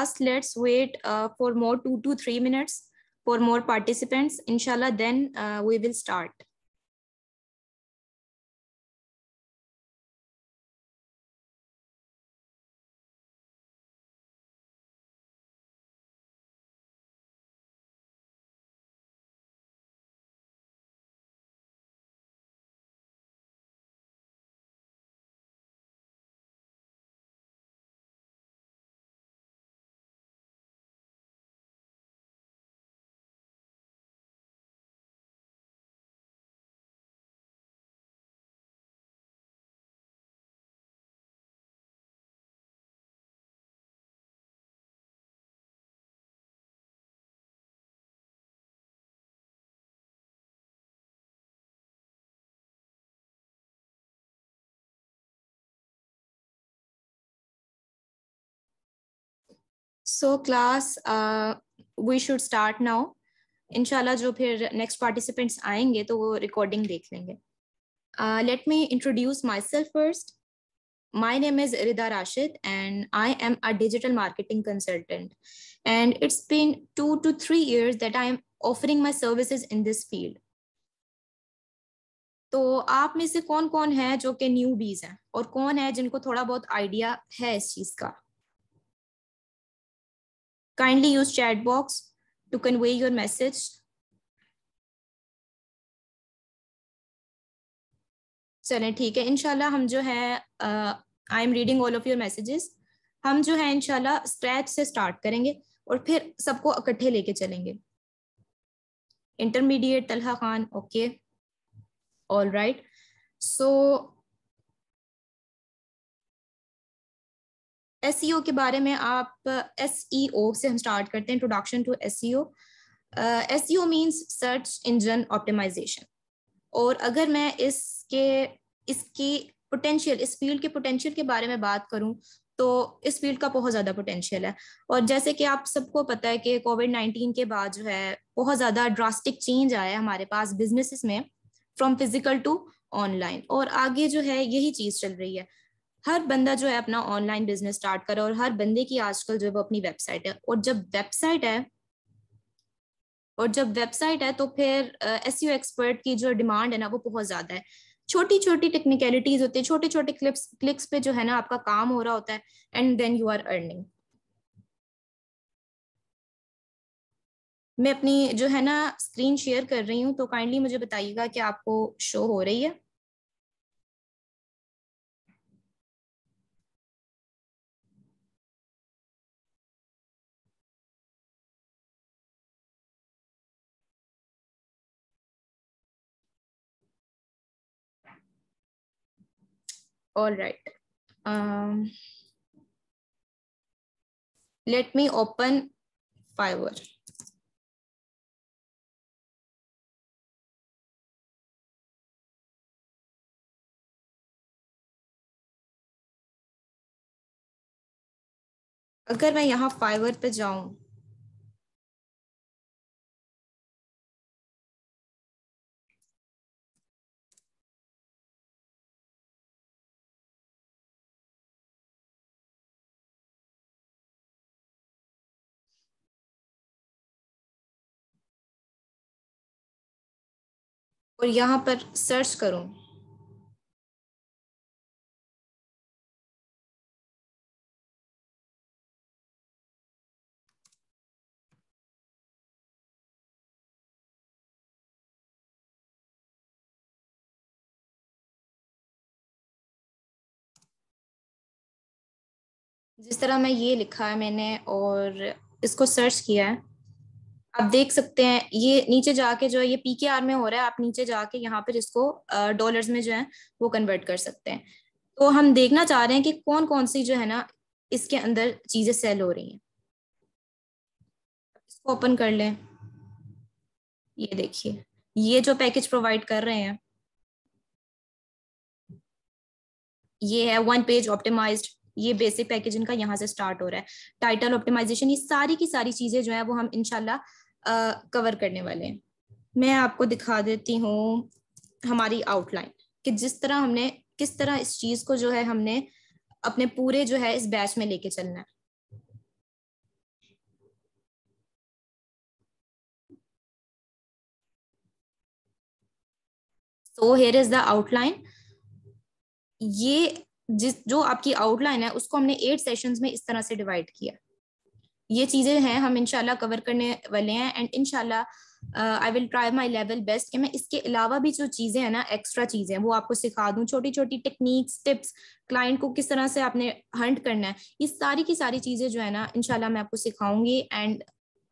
last, let's wait uh, for more two to three minutes for more participants. Inshallah, then uh, we will start. So class we should start now इनशाला जो फिर next participants आएंगे तो वो recording देख लेंगे let me introduce myself first my name is Rida Rashid and I am a digital marketing consultant and it's been two to three years that I am offering my services in this field तो आप में से कौन कौन है जो कि new बीज हैं और कौन है जिनको थोड़ा बहुत आइडिया है इस चीज़ का Kindly use chat box to convey your message. चले ठीक है इनशाला हम जो है I am reading all of your messages हम जो है इनशाला स्क्रैच से स्टार्ट करेंगे और फिर सबको इकट्ठे लेके चलेंगे intermediate Talha Khan okay all right so S e के बारे में आप एस uh, e से हम स्टार्ट करते हैं introduction to S S C O means search engine optimisation और अगर मैं इसके इसकी पोटेंशियल इस फील्ड के पोटेंशियल के बारे में बात करूं तो इस फील्ड का बहुत ज़्यादा पोटेंशियल है और जैसे कि आप सबको पता है कि कोविड नाइन्टीन के बाद जो है बहुत ज़्यादा ड्रास्टिक चेंज आया है हमारे पास बिजनेसिस में फ्रॉम फिजिकल टू ऑनलाइन और आगे जो है यही चीज़ चल रही है हर बंदा जो है अपना ऑनलाइन बिजनेस स्टार्ट करे और हर बंदे की आजकल जो है वो अपनी वेबसाइट है और जब वेबसाइट है और जब वेबसाइट है तो फिर एस यू एक्सपर्ट की जो डिमांड है ना वो बहुत ज्यादा है छोटी छोटी टेक्निकलिटीज होती है छोटे छोटे क्लिप्स क्लिक्स पे जो है ना आपका काम हो रहा होता है and then you are earning मैं अपनी जो है ना स्क्रीन शेयर कर रही हूँ तो काइंडली मुझे बताइएगा कि आपको शो हो रही है All right. Um, let me open Fiverr. अगर मैं यहाँ फाइवर पे जाऊं और यहाँ पर सर्च करूँ जिस तरह मैं ये लिखा है मैंने और इसको सर्च किया है आप देख सकते हैं ये नीचे जाके जो है ये पी के आर में हो रहा है आप नीचे जाके यहाँ पर इसको डॉलर्स में जो है वो कन्वर्ट कर सकते हैं तो हम देखना चाह रहे हैं कि कौन कौन सी जो है ना इसके अंदर चीजें सेल हो रही हैं इसको ओपन कर लें ये देखिए ये जो पैकेज प्रोवाइड कर रहे हैं ये है वन पेज ऑप्टिमाइज्ड ये बेसिक पैकेज इनका यहाँ से स्टार्ट हो रहा है टाइटल ऑप्टिमाइजेशन ये सारी की सारी चीजें जो है वो हम इनशाला कवर करने वाले हैं मैं आपको दिखा देती हूँ हमारी आउटलाइन कि जिस तरह हमने किस तरह इस चीज को जो है हमने अपने पूरे जो है इस बैच में लेके चलना है so here is the outline ये जिस जो आपकी आउटलाइन है उसको हमने एट सेशंस में इस तरह से डिवाइड किया ये चीज़ें हैं हम इनशाला कवर करने वाले हैं एंड इनशाला I will try my level best कि मैं इसके अलावा भी जो चीज़ें हैं ना एक्स्ट्रा चीज़ें वो आपको सिखा दूँ छोटी छोटी टेक्निक्स टिप्स क्लाइंट को किस तरह से आपने हंट करना है ये सारी की सारी चीज़ें जो है ना इनशाला मैं आपको सिखाऊंगी एंड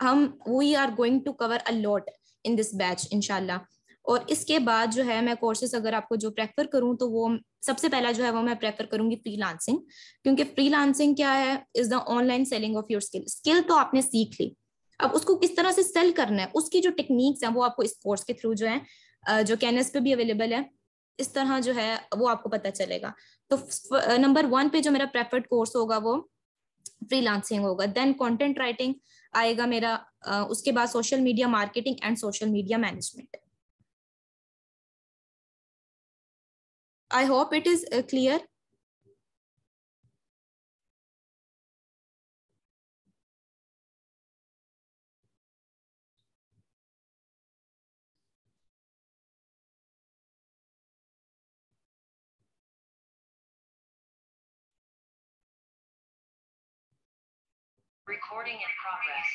हम we are going to cover a lot in this batch इनशाला और इसके बाद जो है मैं कोर्सेज अगर आपको जो प्रेफर करूँ तो वो सबसे पहला जो है वो मैं प्रेफर करूंगी लांसिंग क्योंकि लांसिंग क्या है is the online selling of your skill skill तो आपने सीख ली अब उसको किस तरह से सेल करना है उसकी जो टेक्निक्स हैं वो आपको इस कोर्स के थ्रू जो है जो कैनस पे भी अवेलेबल है इस तरह जो है वो आपको पता चलेगा तो नंबर वन पे जो मेरा प्रेफर्ड कोर्स होगा वो फ्रीलांसिंग होगा देन कंटेंट राइटिंग आएगा मेरा उसके बाद social media marketing and social media management I hope it is uh, clear. Recording in progress.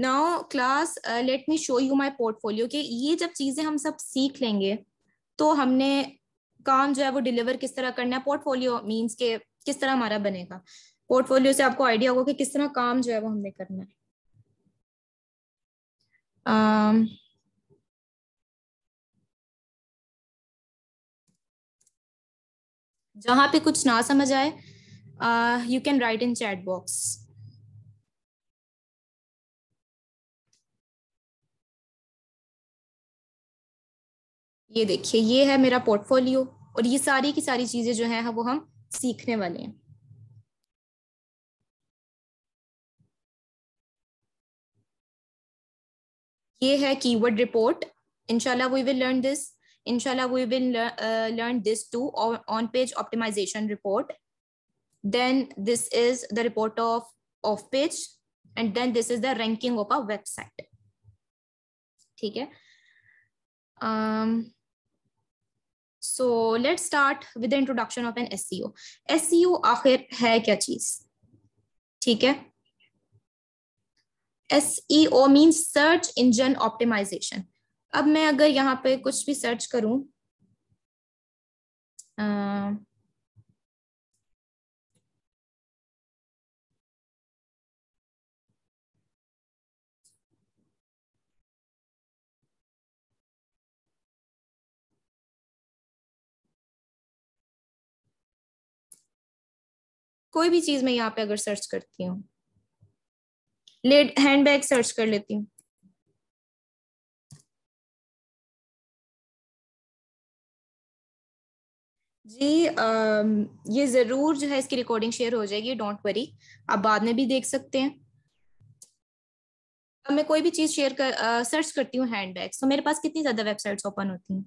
Now class let me show you my portfolio कि ये जब चीज़ें हम सब सीख लेंगे तो हमने काम जो है वो डिलीवर किस तरह करना है पोर्टफोलियो मीन्स के किस तरह हमारा बनेगा पोर्टफोलियो से आपको आइडिया होगा कि किस तरह काम जो है वो हमने करना है um, जहां पे कुछ ना समझ आए you can write in chat box ये देखिए ये है मेरा पोर्टफोलियो और ये सारी की सारी चीजें जो है हाँ, वो हम सीखने वाले हैं ये है कीवर्ड रिपोर्ट इनशाला वी विल लर्न दिस इनशाला we will learn this too on page optimisation report then this is the report of off page and then this is the ranking of a website ठीक है um, so let start with the introduction of an S C O S C O आखिर है क्या चीज ठीक है S E O mean search engine optimisation अब मैं अगर यहाँ पे कुछ भी सर्च करूं uh, कोई भी चीज मैं यहाँ पे अगर सर्च करती हूँ लेड हैंडबैग सर्च कर लेती हूँ जी आ, ये जरूर जो है इसकी रिकॉर्डिंग शेयर हो जाएगी डोंट वरी आप बाद में भी देख सकते हैं अब मैं कोई भी चीज शेयर कर सर्च करती हूँ हैंड बैग तो मेरे पास कितनी ज्यादा वेबसाइट्स ओपन होती हैं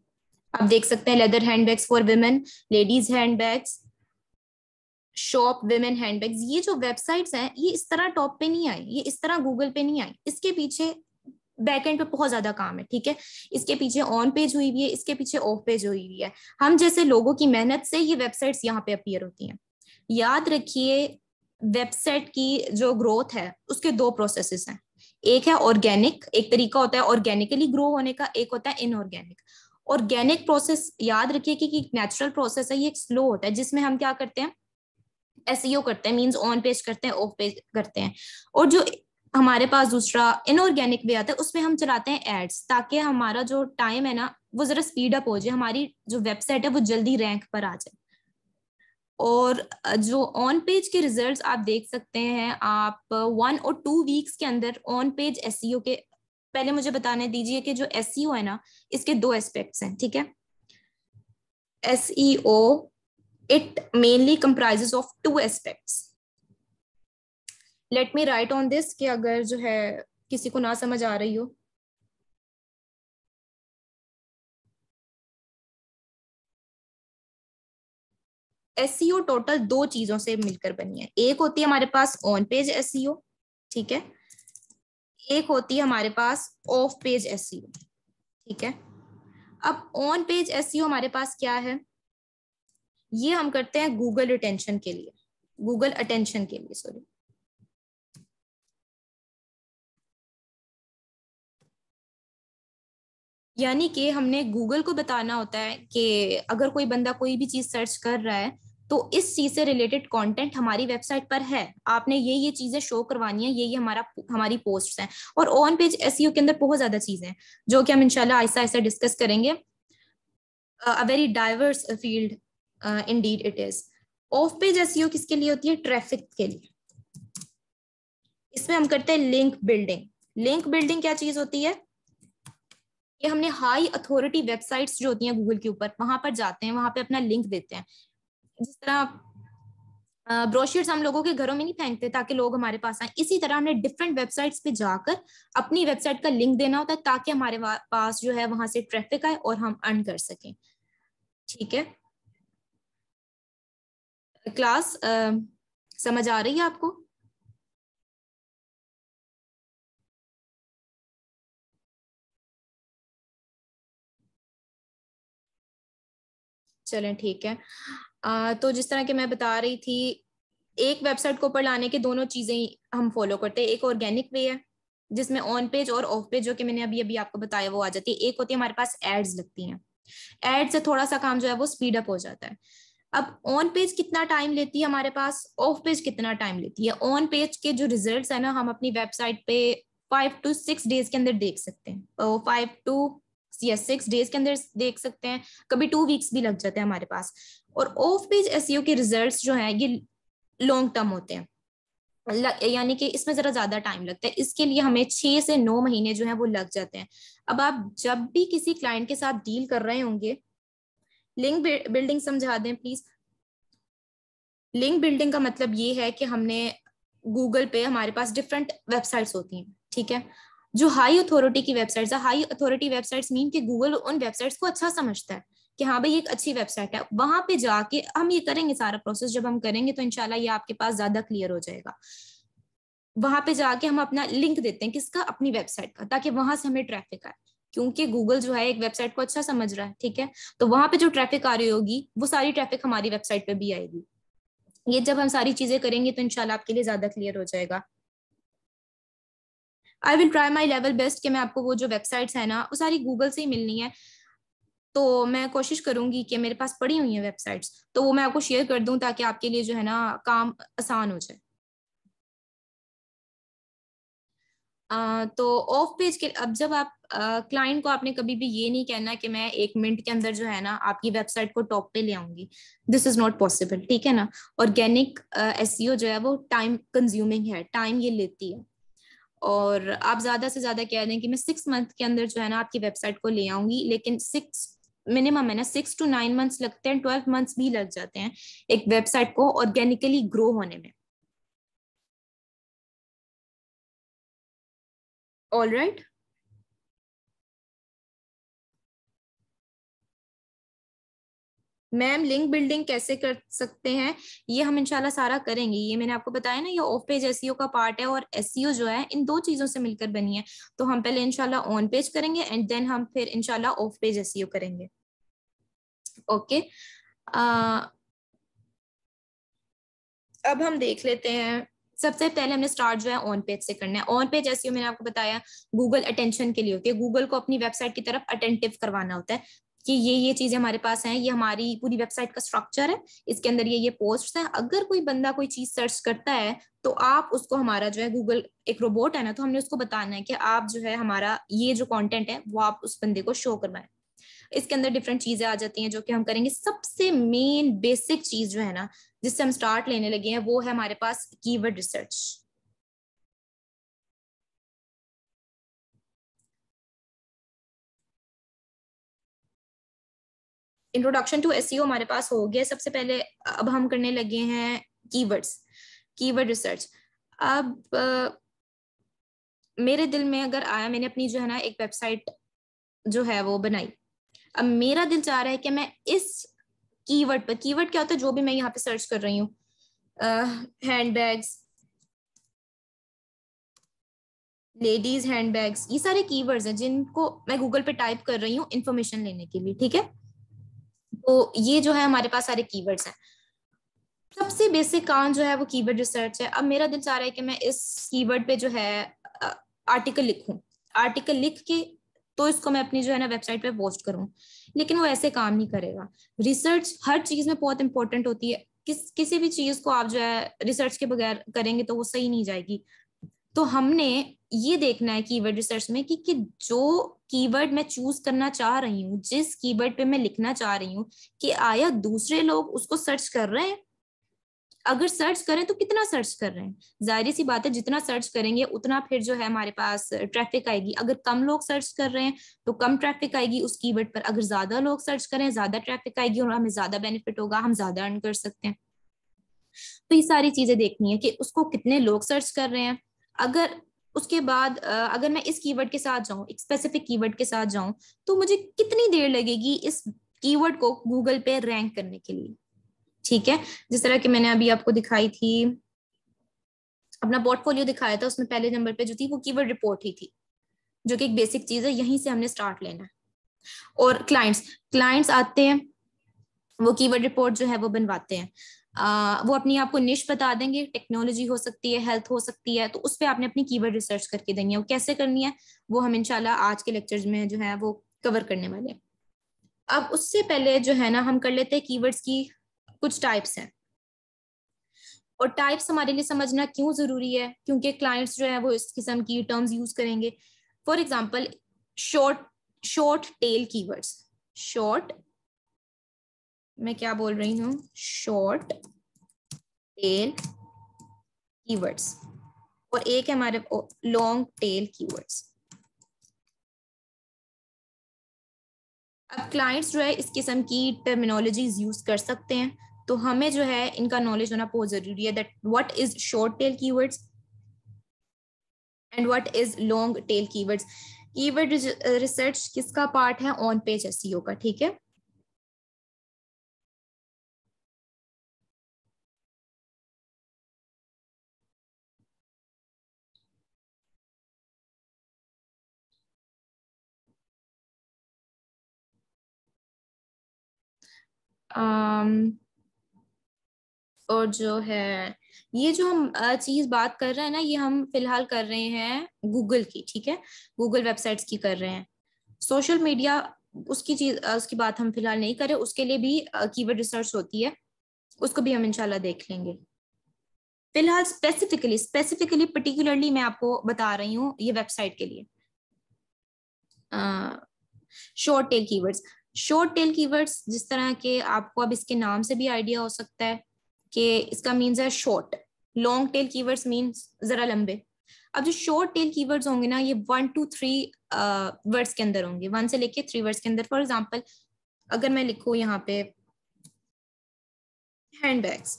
आप देख सकते हैं leather hand bags for women ladies hand bags shop women handbags ये जो वेबसाइट्स हैं ये इस तरह टॉप पे नहीं आई ये इस तरह गूगल पे नहीं आई इसके पीछे बैकएंड पे बहुत ज्यादा काम है ठीक है इसके पीछे ऑन पेज हुई हुई है इसके पीछे ऑफ पेज हुई हुई है हम जैसे लोगों की मेहनत से ये वेबसाइट्स यहाँ पे अपीयर होती हैं याद रखिए वेबसाइट की जो ग्रोथ है उसके दो प्रोसेसेस हैं एक है ऑर्गेनिक एक तरीका होता है ऑर्गेनिकली ग्रो होने का एक होता है इनऑर्गेनिक ऑर्गेनिक प्रोसेस याद रखिए कि नेचुरल प्रोसेस है ये स्लो होता है जिसमें हम क्या करते हैं एस e करते हैं मीन्स ऑन पेज करते हैं ऑफ पेज करते हैं और जो हमारे पास दूसरा इनऑर्गेनिक वे आता है उसमें हम चलाते हैं एड्स ताकि हमारा जो टाइम है ना वो जरा स्पीड अप हो जाए हमारी जो वेबसाइट है वो जल्दी रैंक पर आ जाए और जो ऑन पेज के रिजल्ट्स आप देख सकते हैं आप वन और टू वीक्स के अंदर ऑन पेज एस के पहले मुझे बताने दीजिए कि जो एस e है ना इसके दो एस्पेक्ट्स हैं ठीक है S it mainly comprises of two aspects. Let me write on this ki अगर जो है किसी को ना समझ आ रही हो एस टोटल e दो चीजों से मिलकर बनी है एक होती है हमारे पास ऑन पेज एस ठीक है एक होती है हमारे पास ऑफ पेज एस ठीक है अब ऑन पेज एस हमारे पास क्या है ये हम करते हैं गूगल अटेंशन के लिए गूगल अटेंशन के लिए सॉरी यानी कि हमने गूगल को बताना होता है कि अगर कोई बंदा कोई भी चीज सर्च कर रहा है तो इस चीज से रिलेटेड कंटेंट हमारी वेबसाइट पर है आपने ये ये चीजें शो करवानी है ये ये हमारा हमारी पोस्ट है और ऑन पेज एस के अंदर बहुत ज्यादा चीजें हैं जो कि हम इनशाला ऐसा ऐसा डिस्कस करेंगे a very diverse field indeed it is off page SEO किसके लिए होती है ट्रैफिक के लिए इसमें हम करते हैं लिंक बिल्डिंग लिंक बिल्डिंग क्या चीज होती है ये हमने हाई अथॉरिटी वेबसाइट्स जो होती हैं गूगल के ऊपर वहां पर जाते हैं वहां पे अपना लिंक देते हैं जिस तरह ब्रोशर्स uh, हम लोगों के घरों में नहीं फेंकते ताकि लोग हमारे पास आए इसी तरह हमने डिफरेंट वेबसाइट्स पे जाकर अपनी वेबसाइट का लिंक देना होता है ताकि हमारे पास जो है वहां से ट्रैफिक आए और हम अर्न कर सकें ठीक है क्लास समझ आ रही है आपको चलें ठीक है आ, तो जिस तरह के मैं बता रही थी एक वेबसाइट को ऊपर लाने के दोनों चीज़ें हम फॉलो करते हैं एक ऑर्गेनिक वे है जिसमें ऑन पेज और ऑफ पेज जो कि मैंने अभी अभी आपको बताया वो आ जाती है एक होती है हमारे पास एड्स लगती हैं एड्स से थोड़ा सा काम जो है वो स्पीड अप हो जाता है अब ऑन पेज कितना टाइम लेती है हमारे पास ऑफ पेज कितना टाइम लेती है ऑन पेज के जो रिजल्ट्स है ना हम अपनी वेबसाइट पे फाइव टू सिक्स डेज के अंदर देख सकते हैं फाइव टू या सिक्स डेज के अंदर देख सकते हैं कभी टू वीक्स भी लग जाते हैं हमारे पास और ऑफ पेज एस के रिजल्ट जो है ये लॉन्ग टर्म होते हैं यानी कि इसमें जरा ज्यादा टाइम लगता है इसके लिए हमें छह से नौ महीने जो है वो लग जाते हैं अब आप जब भी किसी क्लाइंट के साथ डील कर रहे होंगे लिंक बिल्डिंग समझा दें प्लीज लिंक बिल्डिंग का मतलब ये है कि हमने गूगल पे हमारे पास डिफरेंट वेबसाइट्स होती हैं ठीक है जो हाई अथॉरिटी की वेबसाइट्स है हाई अथॉरिटी वेबसाइट्स मीन कि गूगल उन वेबसाइट्स को अच्छा समझता है कि हाँ भाई एक अच्छी वेबसाइट है वहां पे जाके हम ये करेंगे सारा प्रोसेस जब हम करेंगे तो इनशाला ये आपके पास ज्यादा क्लियर हो जाएगा वहां पे जाके हम अपना लिंक देते हैं किसका अपनी वेबसाइट का ताकि वहां से हमें ट्रैफिक आए क्योंकि गूगल जो है एक वेबसाइट को अच्छा समझ रहा है ठीक है तो वहां पे जो ट्रैफिक आ रही होगी वो सारी ट्रैफिक हमारी वेबसाइट पे भी आएगी ये जब हम सारी चीजें करेंगे तो इनशाला आपके लिए ज्यादा क्लियर हो जाएगा I will try my level best कि मैं आपको वो जो वेबसाइट्स है ना वो सारी गूगल से ही मिलनी है तो मैं कोशिश करूंगी कि मेरे पास पड़ी हुई है वेबसाइट्स तो वो मैं आपको शेयर कर दूं ताकि आपके लिए जो है ना काम आसान हो जाए तो ऑफ पेज के अब जब आप क्लाइंट को आपने कभी भी ये नहीं कहना कि मैं एक मिनट के अंदर जो है ना आपकी वेबसाइट को टॉप पे ले आऊंगी दिस इज नॉट पॉसिबल ठीक है ना ऑर्गेनिक एस e जो है वो टाइम कंज्यूमिंग है टाइम ये लेती है और आप ज्यादा से ज्यादा कह दें कि मैं सिक्स मंथ के अंदर जो है ना आपकी वेबसाइट को ले आऊंगी लेकिन सिक्स मिनिमम है ना सिक्स टू नाइन मंथ्स लगते हैं ट्वेल्व मंथ्स भी लग जाते हैं एक वेबसाइट को ऑर्गेनिकली ग्रो होने में All right. Ma'am link building कैसे कर सकते हैं ये हम इंशाल्लाह सारा करेंगे ये मैंने आपको बताया ना ये ऑफ पेज एसईओ का पार्ट है और एसईओ e जो है इन दो चीजों से मिलकर बनी है तो हम पहले इनशाला ऑन पेज करेंगे एंड देन हम फिर इनशाला ऑफ पेज एसईओ करेंगे ओके okay. आ, uh, अब हम देख लेते हैं सबसे पहले हमने स्टार्ट जो है ऑन पेज से करना है ऑन पेज जैसे मैंने आपको बताया गूगल अटेंशन के लिए होती है गूगल को अपनी वेबसाइट की तरफ अटेंटिव करवाना होता है कि ये ये चीजें हमारे पास हैं ये हमारी पूरी वेबसाइट का स्ट्रक्चर है इसके अंदर ये ये पोस्ट हैं अगर कोई बंदा कोई चीज सर्च करता है तो आप उसको हमारा जो है गूगल एक रोबोट है ना तो हमने उसको बताना है कि आप जो है हमारा ये जो कंटेंट है वो आप उस बंदे को शो करवाएं इसके अंदर डिफरेंट चीजें आ जाती हैं जो कि हम करेंगे सबसे मेन बेसिक चीज जो है ना जिससे हम स्टार्ट लेने लगे हैं वो है हमारे पास keyword research introduction to S हमारे पास हो गया सबसे पहले अब हम करने लगे हैं कीवर्ड्स कीवर्ड रिसर्च अब आ, मेरे दिल में अगर आया मैंने अपनी जो है ना एक वेबसाइट जो है वो बनाई अब मेरा दिल चाह रहा है कि मैं इस कीवर्ड पर कीवर्ड क्या होता है जो भी मैं यहाँ पे सर्च कर रही हूँ hand bags ladies hand bags ये सारे कीवर्ड्स हैं जिनको मैं गूगल पे टाइप कर रही हूँ इन्फॉर्मेशन लेने के लिए ठीक है तो ये जो है हमारे पास सारे कीवर्ड्स हैं सबसे बेसिक काम जो है वो कीवर्ड रिसर्च है अब मेरा दिल चाह रहा है कि मैं इस कीवर्ड पे जो है आर्टिकल लिखूं आर्टिकल लिख के तो इसको मैं अपनी जो है ना वेबसाइट पे पोस्ट करूँ लेकिन वो ऐसे काम नहीं करेगा रिसर्च हर चीज में बहुत इंपॉर्टेंट होती है किस किसी भी चीज को आप जो है रिसर्च के बगैर करेंगे तो वो सही नहीं जाएगी तो हमने ये देखना है कीवर्ड रिसर्च में कि, कि जो कीवर्ड मैं चूज करना चाह रही हूँ जिस कीवर्ड पे मैं लिखना चाह रही हूँ कि आया दूसरे लोग उसको सर्च कर रहे हैं अगर सर्च करें तो कितना सर्च कर रहे हैं जाहिर सी बात है जितना सर्च करेंगे उतना फिर जो है हमारे पास ट्रैफिक आएगी अगर कम लोग सर्च कर रहे हैं तो कम ट्रैफिक आएगी उस कीवर्ड पर अगर ज्यादा लोग सर्च करें ज्यादा ट्रैफिक आएगी और हमें ज्यादा बेनिफिट होगा हम ज्यादा अर्न कर सकते हैं तो ये सारी चीजें देखनी है कि उसको कितने लोग सर्च कर रहे हैं अगर उसके बाद अगर मैं इस कीवर्ड के साथ जाऊं एक स्पेसिफिक कीवर्ड के साथ जाऊं तो मुझे कितनी देर लगेगी इस कीवर्ड को गूगल पे रैंक करने के लिए ठीक है जिस तरह की मैंने अभी आपको दिखाई थी अपना पोर्टफोलियो दिखाया था उसमें पहले नंबर पे जो थी वो कीवर्ड रिपोर्ट ही थी जो कि एक बेसिक चीज है यहीं से हमने स्टार्ट लेना और क्लाइंट्स क्लाइंट्स आते हैं वो कीवर्ड रिपोर्ट जो है वो बनवाते हैं आ, वो अपनी आपको निश बता देंगे टेक्नोलॉजी हो सकती है हेल्थ हो सकती है तो उस पर आपने अपनी कीवर्ड रिसर्च करके देनी है वो कैसे करनी है वो हम इनशाला आज के लेक्चर में जो है वो कवर करने वाले हैं अब उससे पहले जो है ना हम कर लेते हैं कीवर्ड्स की कुछ टाइप्स हैं और टाइप्स हमारे लिए समझना क्यों जरूरी है क्योंकि क्लाइंट्स जो है वो इस किस्म की टर्म्स यूज करेंगे for example short short tail keywords short मैं क्या बोल रही हूँ शॉर्ट टेल कीवर्ड्स और एक है हमारे लॉन्ग टेल कीवर्ड्स अब क्लाइंट्स जो है इस किस्म की टर्मिनोलॉजीज यूज कर सकते हैं तो हमें जो है इनका नॉलेज होना बहुत जरूरी है that what is short tail keywords and what is long tail keywords keyword research किसका पार्ट है ऑन पेज एस का ठीक है um और जो है ये जो हम चीज बात कर रहे हैं ना ये हम फिलहाल कर रहे हैं गूगल की ठीक है गूगल वेबसाइट्स की कर रहे हैं सोशल मीडिया उसकी चीज उसकी बात हम फिलहाल नहीं कर रहे उसके लिए भी कीवर्ड रिसर्च होती है उसको भी हम इंशाल्लाह देख लेंगे फिलहाल स्पेसिफिकली स्पेसिफिकली पर्टिकुलरली मैं आपको बता रही हूँ ये वेबसाइट के लिए short tail keywords short tail keywords जिस तरह के आपको अब इसके नाम से भी आइडिया हो सकता है कि इसका मीन्स है short long tail keywords means जरा लंबे अब जो शॉर्ट टेल कीवर्ड्स होंगे ना ये वन टू थ्री वर्ड्स के अंदर होंगे वन से लेके थ्री वर्ड्स के अंदर फॉर एग्जाम्पल अगर मैं लिखूँ यहाँ पे हैंड बैग्स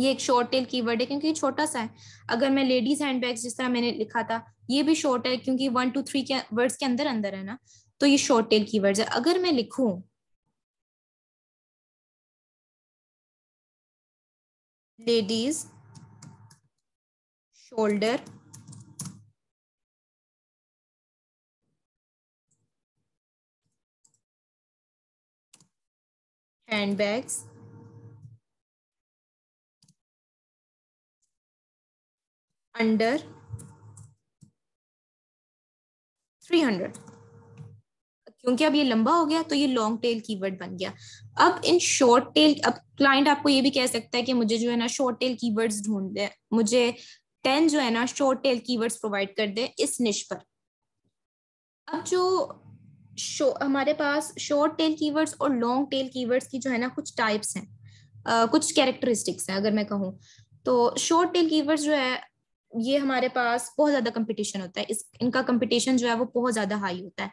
ये एक शॉर्ट टेल कीवर्ड है क्योंकि ये छोटा सा है अगर मैं लेडीज हैंड बैग जिस तरह मैंने लिखा था ये भी शॉर्ट है क्योंकि वन टू थ्री के वर्ड्स के अंदर अंदर है ना तो ये शॉर्ट टेल कीवर्ड्स है अगर मैं लिखूं ladies shoulder handbags under 300 क्योंकि अब ये लंबा हो गया तो ये लॉन्ग टेल कीवर्ड बन गया अब इन शॉर्ट टेल अब क्लाइंट आपको ये भी कह सकता है कि मुझे जो है ना शॉर्ट टेल कीवर्ड्स ढूंढ दे मुझे टेन जो है ना शॉर्ट टेल कीवर्ड्स प्रोवाइड कर दे इस निश पर अब जो शो हमारे पास शॉर्ट टेल कीवर्ड्स और लॉन्ग टेल कीवर्ड्स की जो है ना कुछ टाइप्स हैं कुछ कैरेक्टरिस्टिक्स हैं अगर मैं कहूँ तो शॉर्ट टेल कीवर्ड्स जो है ये हमारे पास बहुत ज्यादा कंपटीशन होता है इस इनका कंपटीशन जो है वो बहुत ज्यादा हाई होता है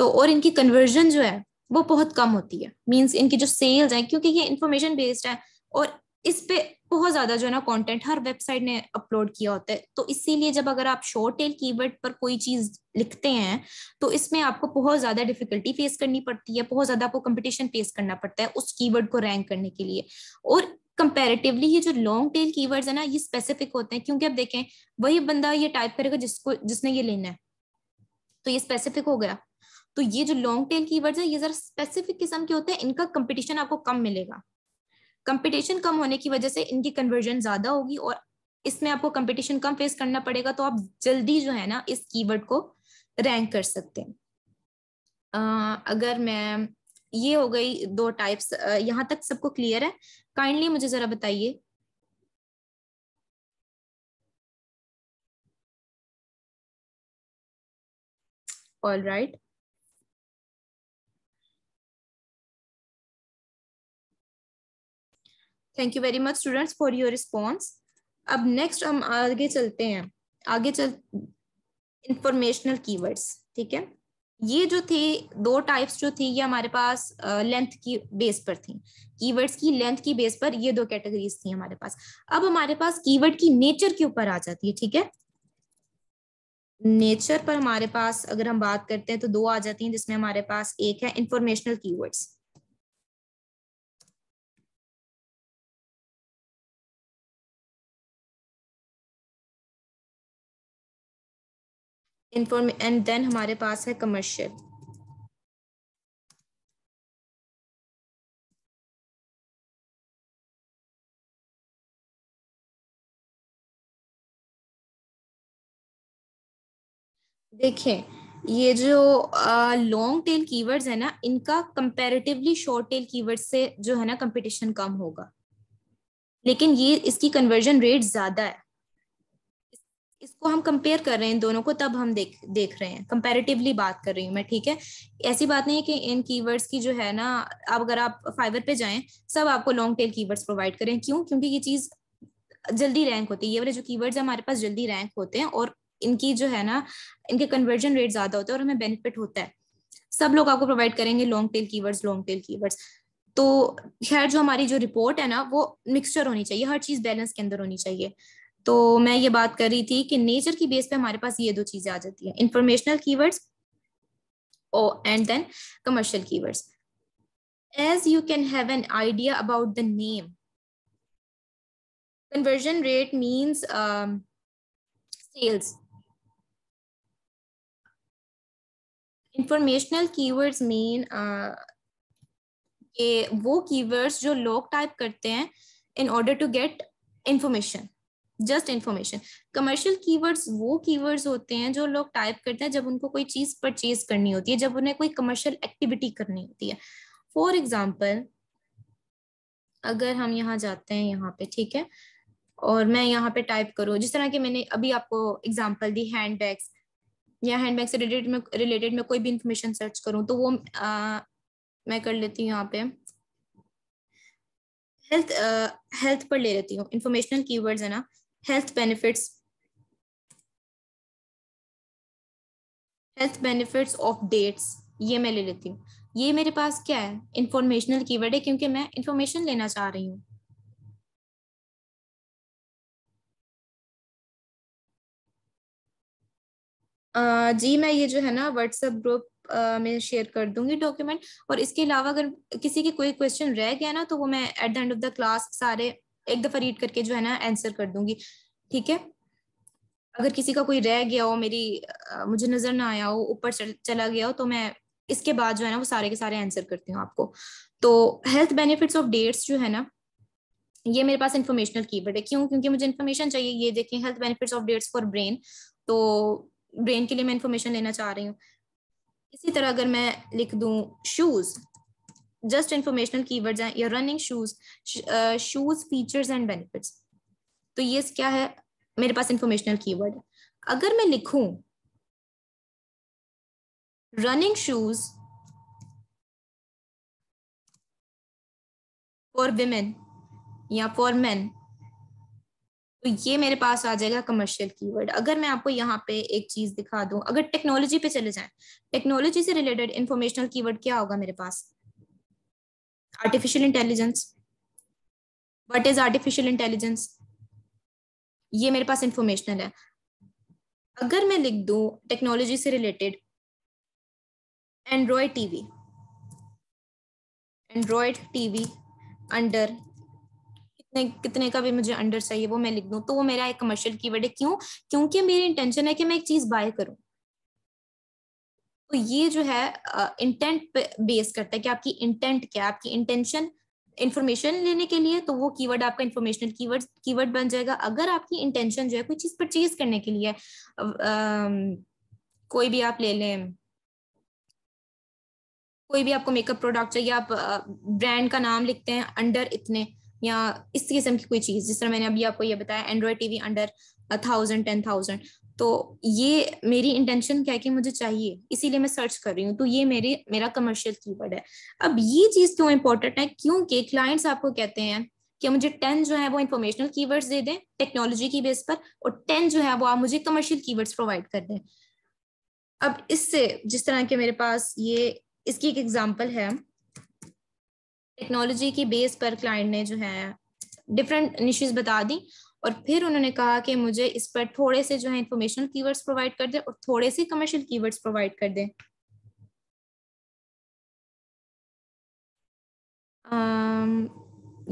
तो और इनकी कन्वर्जन जो है वो बहुत कम होती है मीन्स इनकी जो सेल्स है क्योंकि ये इंफॉर्मेशन बेस्ड है और इस पे बहुत ज्यादा जो है ना कंटेंट हर वेबसाइट ने अपलोड किया होता है तो इसीलिए जब अगर आप शॉर्ट टेल कीवर्ड पर कोई चीज लिखते हैं तो इसमें आपको बहुत ज्यादा डिफिकल्टी फेस करनी पड़ती है बहुत ज्यादा आपको कंपटीशन फेस करना पड़ता है उस कीवर्ड को रैंक करने के लिए और कंपेरेटिवली ये जो लॉन्ग टेल कीवर्ड्स है ना ये स्पेसिफिक होते हैं क्योंकि आप देखें वही बंदा ये टाइप करेगा जिसको जिसने ये लेना है तो ये स्पेसिफिक हो गया तो ये जो लॉन्ग टेल कीवर्ड्स है ये जरा स्पेसिफिक किस्म के होते हैं इनका कंपटीशन आपको कम मिलेगा कंपटीशन कम होने की वजह से इनकी कन्वर्जन ज्यादा होगी और इसमें आपको कंपटीशन कम फेस करना पड़ेगा तो आप जल्दी जो है ना इस कीवर्ड को रैंक कर सकते हैं uh, अगर मैं ये हो गई दो टाइप्स uh, यहाँ तक सबको क्लियर है काइंडली मुझे जरा बताइए all right right. Thank you very much students for your response अब नेक्स्ट हम आगे चलते हैं आगे चल इंफॉर्मेशनल कीवर्ड्स ठीक है ये जो थे दो टाइप्स जो थी ये हमारे पास लेंथ की बेस पर थी कीवर्ड्स की लेंथ की बेस पर ये दो कैटेगरीज थी हमारे पास अब हमारे पास कीवर्ड की नेचर के ऊपर आ जाती है ठीक है नेचर पर हमारे पास अगर हम बात करते हैं तो दो आ जाती हैं जिसमें हमारे पास एक है इंफॉर्मेशनल कीवर्ड्स एंड देन हमारे पास है कमर्शियल देखें ये जो लॉन्ग टेल कीवर्ड्स है ना इनका कंपैरेटिवली शॉर्ट टेल कीवर्ड्स से जो है ना कंपटीशन कम होगा लेकिन ये इसकी कन्वर्जन रेट ज्यादा है इसको हम कंपेयर कर रहे हैं दोनों को तब हम देख देख रहे हैं कंपेरेटिवली बात कर रही हूँ मैं ठीक है ऐसी बात नहीं है कि इन कीवर्ड्स की जो है ना अब अगर आप फाइवर पे जाएं सब आपको लॉन्ग टेल कीवर्ड्स प्रोवाइड करें क्यों क्योंकि ये चीज जल्दी रैंक होती है ये वाले जो कीवर्ड्स हमारे पास जल्दी रैंक होते हैं और इनकी जो है ना इनके कन्वर्जन रेट ज्यादा होते हैं और हमें बेनिफिट होता है सब लोग आपको प्रोवाइड करेंगे long tail keywords long tail keywords तो खैर जो हमारी जो रिपोर्ट है ना वो मिक्सचर होनी चाहिए हर चीज बैलेंस के अंदर होनी चाहिए तो मैं ये बात कर रही थी कि नेचर की बेस पे हमारे पास ये दो चीजें आ जाती है informational keywords and then commercial keywords as you can have an idea about the name conversion rate means sales informational keywords mean वो कीवर्ड्स जो लोग टाइप करते हैं in order to get information just information commercial keywords वो keywords होते हैं जो लोग टाइप करते हैं जब उनको कोई चीज परचेज करनी होती है जब उन्हें कोई कमर्शियल एक्टिविटी करनी होती है फॉर एग्जाम्पल अगर हम यहाँ जाते हैं यहाँ पे ठीक है और मैं यहाँ पे टाइप करूँ जिस तरह की मैंने अभी आपको एग्जाम्पल दी हैंड बैग्स या हैंड बैग से रिलेटेड में रिलेटेड में कोई भी इंफॉर्मेशन सर्च करूँ तो वो आ, मैं कर लेती हूँ यहाँ पे हेल्थ हेल्थ पर ले लेती हूँ इंफॉर्मेशनल कीवर्ड्स है ना health benefits health benefits of dates ये मैं ले लेती हूँ ये मेरे पास क्या है इंफॉर्मेशनल कीवर्ड है क्योंकि मैं इंफॉर्मेशन लेना चाह रही हूँ Uh, जी मैं ये जो है ना व्हाट्सएप ग्रुप uh, में शेयर कर दूंगी डॉक्यूमेंट और इसके अलावा अगर किसी के कोई क्वेश्चन रह गया ना तो वो मैं at the end of the class सारे एक दफा रीड करके जो है ना आंसर कर दूंगी ठीक है अगर किसी का कोई रह गया हो मेरी मुझे नजर ना आया हो ऊपर चला गया हो तो मैं इसके बाद जो है ना वो सारे के सारे आंसर करती हूँ आपको तो हेल्थ बेनिफिट्स ऑफ डेट्स जो है ना ये मेरे पास इन्फॉर्मेशनल की है क्यों क्योंकि मुझे इन्फॉर्मेशन चाहिए ये देखें health benefits of dates for brain तो ब्रेन के लिए मैं इन्फॉर्मेशन लेना चाह रही हूँ इसी तरह अगर मैं लिख दू शूज जस्ट इन्फॉर्मेशनल की हैं you're running shoes shoes uh, shoes features and तो ये क्या है मेरे पास इंफॉर्मेशनल कीवर्ड अगर मैं लिखूं रनिंग शूज फॉर विमेन या फॉर मेन तो ये मेरे पास आ जाएगा कमर्शियल कीवर्ड अगर मैं आपको यहाँ पे एक चीज दिखा दूं अगर टेक्नोलॉजी पे चले जाएं टेक्नोलॉजी से रिलेटेड इंफॉर्मेशनल कीवर्ड क्या होगा मेरे पास artificial intelligence what is artificial intelligence ये मेरे पास इंफॉर्मेशनल है अगर मैं लिख दू टेक्नोलॉजी से related Android TV Android TV under कितने कितने का भी मुझे अंडर चाहिए वो मैं लिख दू तो वो मेरा एक कमर्शियल कीवर्ड है क्यों क्योंकि मेरी इंटेंशन है कि मैं एक चीज बाय करूँ तो ये जो है इंटेंट uh, बेस करता है कि आपकी इंटेंट क्या है आपकी इंटेंशन इन्फॉर्मेशन लेने के लिए तो वो कीवर्ड आपका इन्फॉर्मेशनल कीवर्ड कीवर्ड बन जाएगा अगर आपकी इंटेंशन जो है कोई चीज परचेज करने के लिए uh, कोई भी आप ले लें कोई भी आपको मेकअप प्रोडक्ट चाहिए आप ब्रांड का नाम लिखते हैं अंडर इतने या इस किस्म की कोई चीज जिस तरह मैंने अभी आपको ये बताया Android TV under thousand ten thousand तो ये मेरी इंटेंशन क्या है कि मुझे चाहिए इसीलिए मैं सर्च कर रही हूँ तो ये मेरे मेरा कमर्शियल कीवर्ड है अब ये चीज़ क्यों इंपॉर्टेंट है क्योंकि क्लाइंट्स आपको कहते हैं कि मुझे टेन जो है वो इन्फॉर्मेशनल कीवर्ड्स दे दें टेक्नोलॉजी की बेस पर और टेन जो है वो आप मुझे कमर्शियल कीवर्ड्स प्रोवाइड कर दें अब इससे जिस तरह के मेरे पास ये इसकी एक एग्जाम्पल है टेक्नोलॉजी की बेस पर क्लाइंट ने जो है डिफरेंट निशेज बता दी और फिर उन्होंने कहा कि मुझे इस पर थोड़े से जो है इंफॉर्मेशनल कीवर्ड्स प्रोवाइड कर दें और थोड़े से कमर्शियल कीवर्ड्स प्रोवाइड कर दें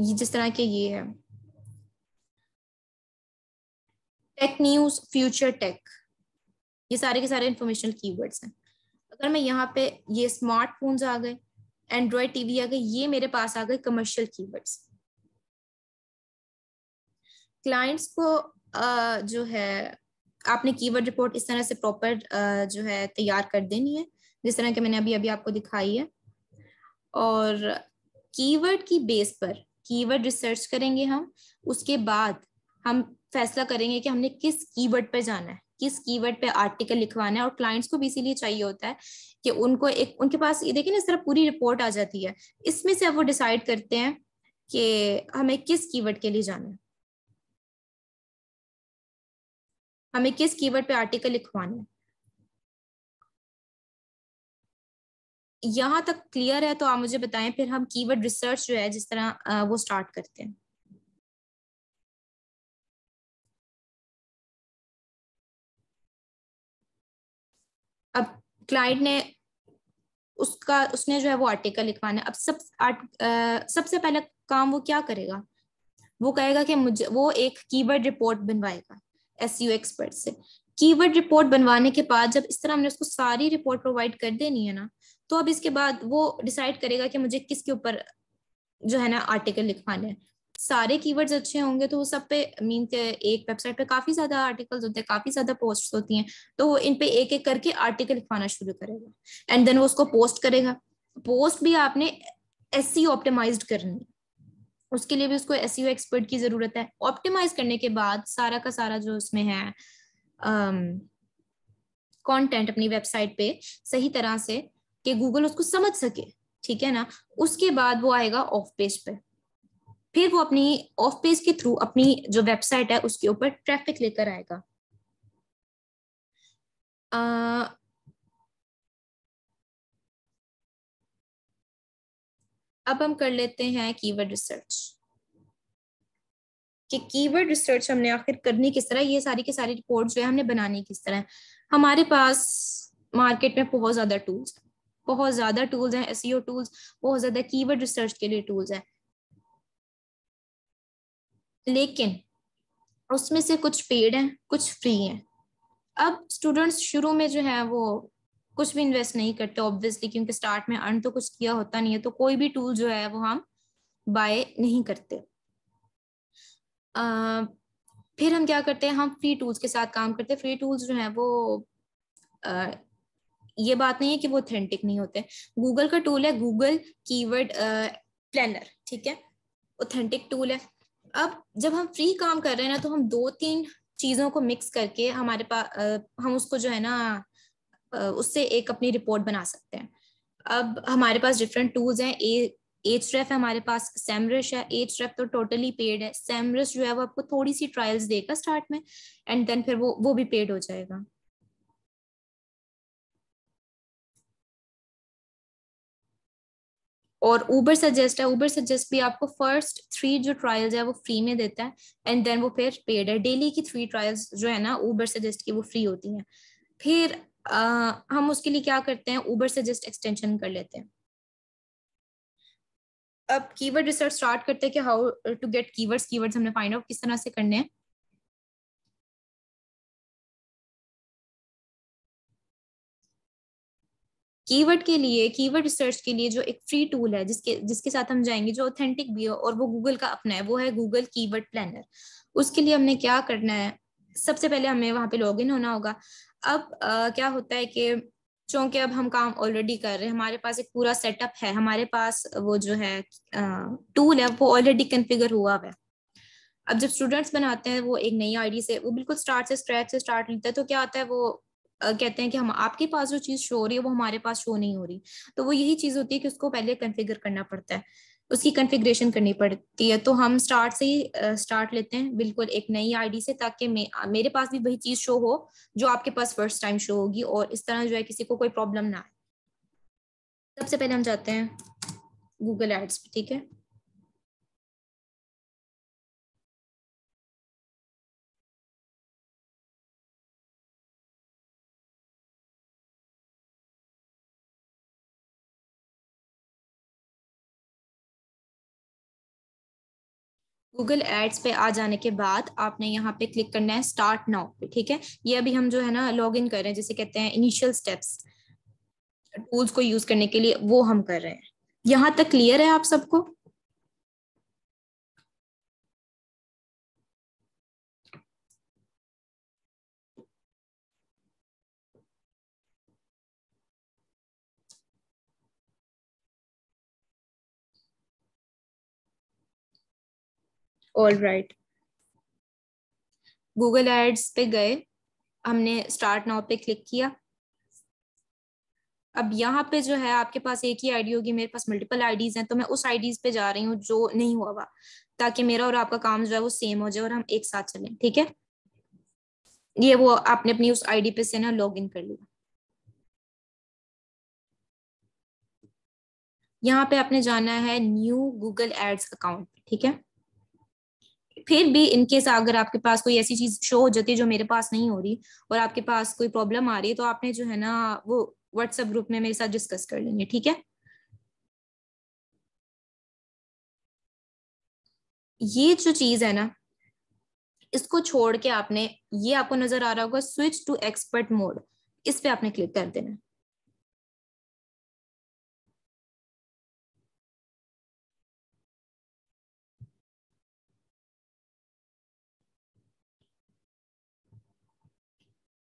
ये जिस तरह के ये है टेक न्यूज फ्यूचर टेक ये सारे के सारे इंफॉर्मेशनल कीवर्ड्स हैं अगर मैं यहाँ पे ये स्मार्टफोन्स आ गए एंड्रॉयड टीवी आ गए ये मेरे पास आ गए कमर्शियल कीवर्ड्स क्लाइंट्स को जो है आपने कीवर्ड रिपोर्ट इस तरह से प्रॉपर जो है तैयार कर देनी है जिस तरह के मैंने अभी अभी आपको दिखाई है और कीवर्ड की बेस पर कीवर्ड रिसर्च करेंगे हम उसके बाद हम फैसला करेंगे कि हमने किस कीवर्ड पर जाना है किस कीवर्ड पे आर्टिकल लिखवाना है और क्लाइंट्स को भी इसीलिए चाहिए होता है कि उनको एक उनके पास ये देखिए ना इस तरह पूरी रिपोर्ट आ जाती है इसमें से अब वो डिसाइड करते हैं कि हमें किस कीवर्ड के लिए जाना है हमें किस कीवर्ड पे आर्टिकल लिखवाना है यहां तक क्लियर है तो आप मुझे बताएं फिर हम कीवर्ड रिसर्च जो है जिस तरह वो स्टार्ट करते हैं अब क्लाइंट ने उसका उसने जो है वो आर्टिकल लिखवाना है अब सब सबसे पहले काम वो क्या करेगा वो कहेगा कि मुझे वो एक कीवर्ड रिपोर्ट बनवाएगा एस यू एक्सपर्ट से कीवर्ड रिपोर्ट बनवाने के बाद जब इस तरह हमने उसको सारी रिपोर्ट प्रोवाइड कर देनी है ना तो अब इसके बाद वो डिसाइड करेगा कि मुझे किसके ऊपर जो है ना आर्टिकल लिखवाने हैं सारे कीवर्ड्स अच्छे होंगे तो वो सब पे मीन के एक वेबसाइट पे काफी ज्यादा आर्टिकल्स होते हैं काफी ज्यादा पोस्ट होती हैं तो वो इन पे एक एक करके आर्टिकल लिखवाना शुरू करेगा एंड देन वो उसको पोस्ट करेगा पोस्ट भी आपने एस सी ऑप्टिमाइज करनी उसके लिए भी उसको एस एक्सपर्ट e की जरूरत है ऑप्टिमाइज करने के बाद सारा का सारा जो उसमें है कंटेंट um, अपनी वेबसाइट पे सही तरह से कि गूगल उसको समझ सके ठीक है ना उसके बाद वो आएगा ऑफ पेज पे फिर वो अपनी ऑफ पेज के थ्रू अपनी जो वेबसाइट है उसके ऊपर ट्रैफिक लेकर आएगा uh, अब हम कर लेते हैं कीवर्ड रिसर्च कि कीवर्ड रिसर्च हमने आखिर करनी किस तरह ये सारी की सारी रिपोर्ट जो है हमने बनानी किस तरह हमारे पास मार्केट में बहुत ज़्यादा टूल्स बहुत ज़्यादा टूल्स हैं एस टूल्स e बहुत ज़्यादा कीवर्ड रिसर्च के लिए टूल्स हैं लेकिन उसमें से कुछ पेड हैं कुछ फ्री हैं अब स्टूडेंट्स शुरू में जो है वो कुछ भी इन्वेस्ट नहीं करते ऑब्वियसली क्योंकि स्टार्ट में अर्न तो कुछ किया होता नहीं है तो कोई भी टूल जो है वो हम बाय नहीं करते आ, फिर हम क्या करते हैं हम फ्री टूल्स के साथ काम करते हैं फ्री टूल्स जो है वो आ, ये बात नहीं है कि वो ऑथेंटिक नहीं होते गूगल का टूल है गूगल कीवर्ड प्लानर ठीक है ऑथेंटिक टूल है अब जब हम फ्री काम कर रहे हैं ना तो हम दो तीन चीज़ों को मिक्स करके हमारे पास हम उसको जो है ना उससे एक अपनी रिपोर्ट बना सकते हैं अब हमारे पास डिफरेंट टूल्स हैं एच रेफ है हमारे पास सेमरिश है एच रेफ तो टोटली पेड है सेमरिश जो है वो आपको थोड़ी सी ट्रायल्स देगा स्टार्ट में एंड देन फिर वो वो भी पेड हो जाएगा और ऊबर सजेस्ट है ऊबर सजेस्ट भी आपको फर्स्ट थ्री जो ट्रायल्स है वो फ्री में देता है एंड देन वो फिर पेड है डेली की थ्री ट्रायल्स जो है ना ऊबर सजेस्ट की वो फ्री होती हैं फिर आ, हम उसके लिए क्या करते हैं ऊबर से जस्ट एक्सटेंशन कर लेते हैं अब कीवर्ड रिसर्च स्टार्ट करते हैं कि how to get keywords keywords हमने फाइंड आउट किस तरह से करने हैं कीवर्ड के लिए कीवर्ड रिसर्च के लिए जो एक फ्री टूल है जिसके जिसके साथ हम जाएंगे जो ऑथेंटिक भी है और वो गूगल का अपना है वो है गूगल कीवर्ड प्लानर उसके लिए हमने क्या करना है सबसे पहले हमें वहां पे लॉगिन होना होगा अब आ, क्या होता है कि चूंकि अब हम काम ऑलरेडी कर रहे हैं हमारे पास एक पूरा सेटअप है हमारे पास वो जो है टूल है वो ऑलरेडी कन्फिगर हुआ हुआ है अब जब स्टूडेंट्स बनाते हैं वो एक नई आईडी से वो बिल्कुल स्टार्ट से स्क्रैच से स्टार्ट नहीं है तो क्या होता है वो कहते हैं कि हम आपके पास जो चीज़ शो हो रही है वो हमारे पास शो नहीं हो रही तो वो यही चीज़ होती है कि उसको पहले कन्फिगर करना पड़ता है उसकी कन्फिग्रेशन करनी पड़ती है तो हम स्टार्ट से ही स्टार्ट लेते हैं बिल्कुल एक नई आईडी से ताकि मे, मेरे पास भी वही चीज़ शो हो जो आपके पास फर्स्ट टाइम शो होगी और इस तरह जो है किसी को कोई प्रॉब्लम ना आए सबसे पहले हम जाते हैं गूगल एड्स ठीक है गूगल एड्स पे आ जाने के बाद आपने यहाँ पे क्लिक करना है स्टार्ट नाउ पे ठीक है ये अभी हम जो है ना लॉग इन कर रहे हैं जिसे कहते हैं इनिशियल स्टेप्स टूल्स को यूज करने के लिए वो हम कर रहे हैं यहाँ तक क्लियर है आप सबको ऑल राइट गूगल एड्स पे गए हमने स्टार्ट नाउ पे क्लिक किया अब यहाँ पे जो है आपके पास एक ही आईडी होगी मेरे पास मल्टीपल आईडीज हैं तो मैं उस आईडीज पे जा रही हूँ जो नहीं हुआ हुआ ताकि मेरा और आपका काम जो है वो सेम हो जाए और हम एक साथ चलें ठीक है ये वो आपने अपनी उस आईडी पे से ना लॉग इन कर लिया यहाँ पे आपने जाना है न्यू गूगल एड्स अकाउंट ठीक है फिर भी इनकेस अगर आपके पास कोई ऐसी चीज शो हो जाती है जो मेरे पास नहीं हो रही और आपके पास कोई प्रॉब्लम आ रही है तो आपने जो है ना वो व्हाट्सएप ग्रुप में मेरे साथ डिस्कस कर लेंगे ठीक है ये जो चीज है ना इसको छोड़ के आपने ये आपको नजर आ रहा होगा स्विच टू एक्सपर्ट मोड इस पे आपने क्लिक कर देना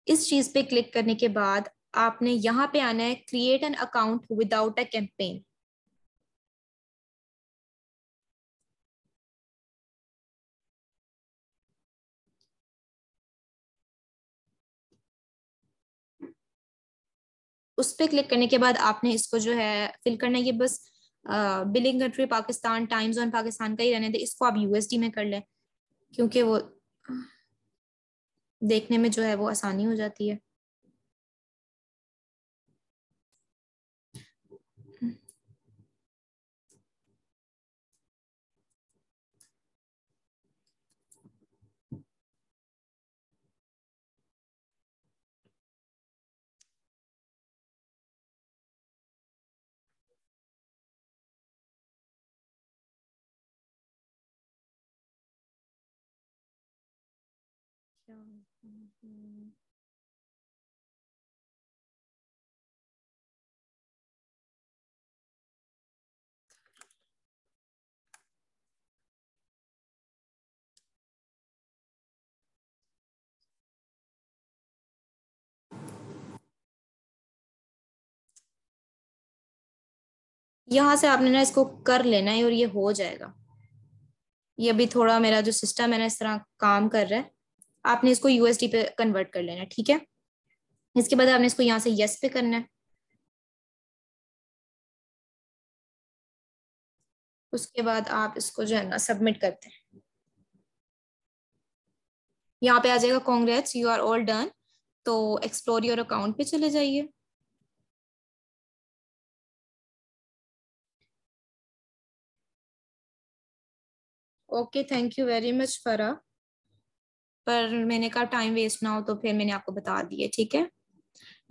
इस चीज पे क्लिक करने के बाद आपने यहां पे आना है create an account without a campaign उस पर क्लिक करने के बाद आपने इसको जो है फिल करना है ये बस billing country Pakistan time zone Pakistan का ही रहने दे इसको आप यूएसडी में कर लें क्योंकि वो देखने में जो है वो आसानी हो जाती है यहां से आपने ना इसको कर लेना है और ये हो जाएगा ये अभी थोड़ा मेरा जो सिस्टम है ना इस तरह काम कर रहा है आपने इसको यूएसडी पे कन्वर्ट कर लेना ठीक है इसके बाद आपने इसको यहाँ से यस पे करना है उसके बाद आप इसको जो है ना सबमिट करते हैं यहाँ पे आ जाएगा congrats you are all done तो एक्सप्लोर योर अकाउंट पे चले जाइए okay thank you very much Farah पर मैंने कहा टाइम वेस्ट ना हो तो फिर मैंने आपको बता दिए ठीक है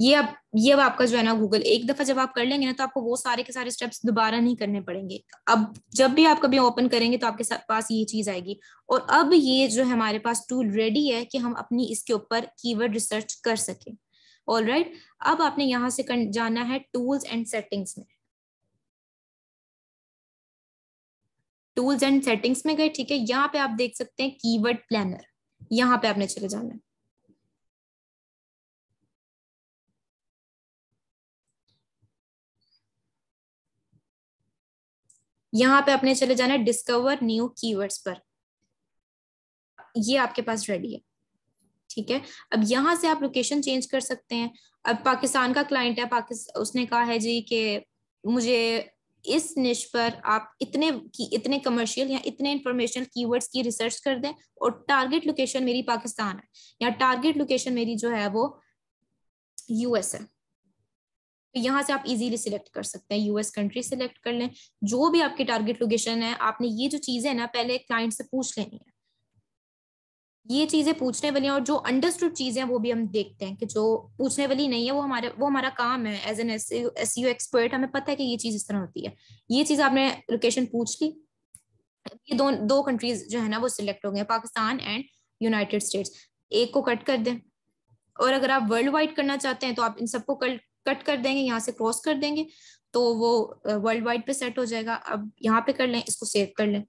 ये अब ये अब आपका जो है ना गूगल एक दफा जब आप कर लेंगे ना तो आपको वो सारे के सारे स्टेप्स दोबारा नहीं करने पड़ेंगे अब जब भी आप कभी ओपन करेंगे तो आपके पास ये चीज आएगी और अब ये जो है हमारे पास टूल रेडी है कि हम अपनी इसके ऊपर कीवर्ड रिसर्च कर सके ऑल राइट अब आपने यहाँ से जाना है टूल्स एंड सेटिंग्स में टूल्स एंड सेटिंग्स में गए ठीक है यहाँ पे आप देख सकते हैं कीवर्ड प्लानर यहां पे आपने चले जाना है यहां पे आपने चले जाना है डिस्कवर न्यू कीवर्ड्स पर ये आपके पास रेडी है ठीक है अब यहां से आप लोकेशन चेंज कर सकते हैं अब पाकिस्तान का क्लाइंट है पाकिस्तान उसने कहा है जी कि मुझे इस निश पर आप इतने की इतने कमर्शियल या इतने इंफॉर्मेशनल कीवर्ड्स की रिसर्च कर दें और टारगेट लोकेशन मेरी पाकिस्तान है या टारगेट लोकेशन मेरी जो है वो यूएस है तो यहाँ से आप इजीली सिलेक्ट कर सकते हैं यूएस कंट्री सिलेक्ट कर लें जो भी आपकी टारगेट लोकेशन है आपने ये जो चीजें ना पहले क्लाइंट से पूछ लेनी है ये चीजें पूछने वाली और जो अंडरस्टूड चीजें हैं वो भी हम देखते हैं कि जो पूछने वाली नहीं है वो हमारे वो हमारा काम है as an S U expert हमें पता है कि ये चीज इस तरह होती है ये चीज आपने लोकेशन पूछ ली ये दो दो कंट्रीज जो है ना वो सिलेक्ट हो गए पाकिस्तान एंड यूनाइटेड स्टेट्स एक को कट कर दें और अगर आप वर्ल्ड वाइड करना चाहते हैं तो आप इन सबको कट कट कर देंगे यहाँ से क्रॉस कर देंगे तो वो वर्ल्ड वाइड पे सेट हो जाएगा अब यहाँ पे कर लें इसको सेव कर लें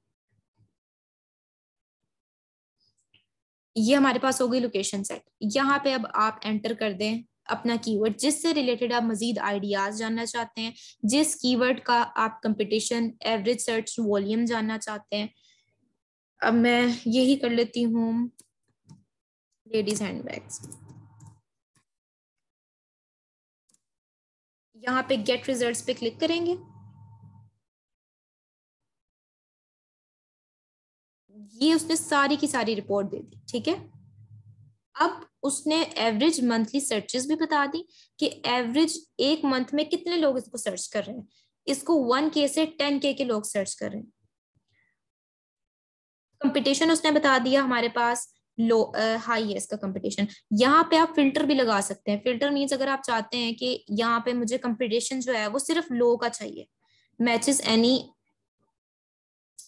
ये हमारे पास हो गई लोकेशन सेट यहाँ पे अब आप एंटर कर दें अपना कीवर्ड जिससे रिलेटेड आप मजीद आइडियाज जानना चाहते हैं जिस कीवर्ड का आप कंपटीशन एवरेज सर्च वॉल्यूम जानना चाहते हैं अब मैं यही कर लेती हूँ लेडीज हैंडबैग्स यहाँ पे गेट रिजल्ट्स पे क्लिक करेंगे ये उसने सारी की सारी रिपोर्ट दे दी ठीक है अब उसने एवरेज मंथली सर्चेस भी बता दी कि एवरेज एक मंथ में कितने लोग इसको सर्च कर रहे हैं इसको वन के से टेन के के लोग सर्च कर रहे हैं कंपटीशन उसने बता दिया हमारे पास लो हाई है इसका कंपटीशन यहाँ पे आप फिल्टर भी लगा सकते हैं फिल्टर मीन्स अगर आप चाहते हैं कि यहाँ पे मुझे कंपटीशन जो है वो सिर्फ लो का चाहिए मैचेस एनी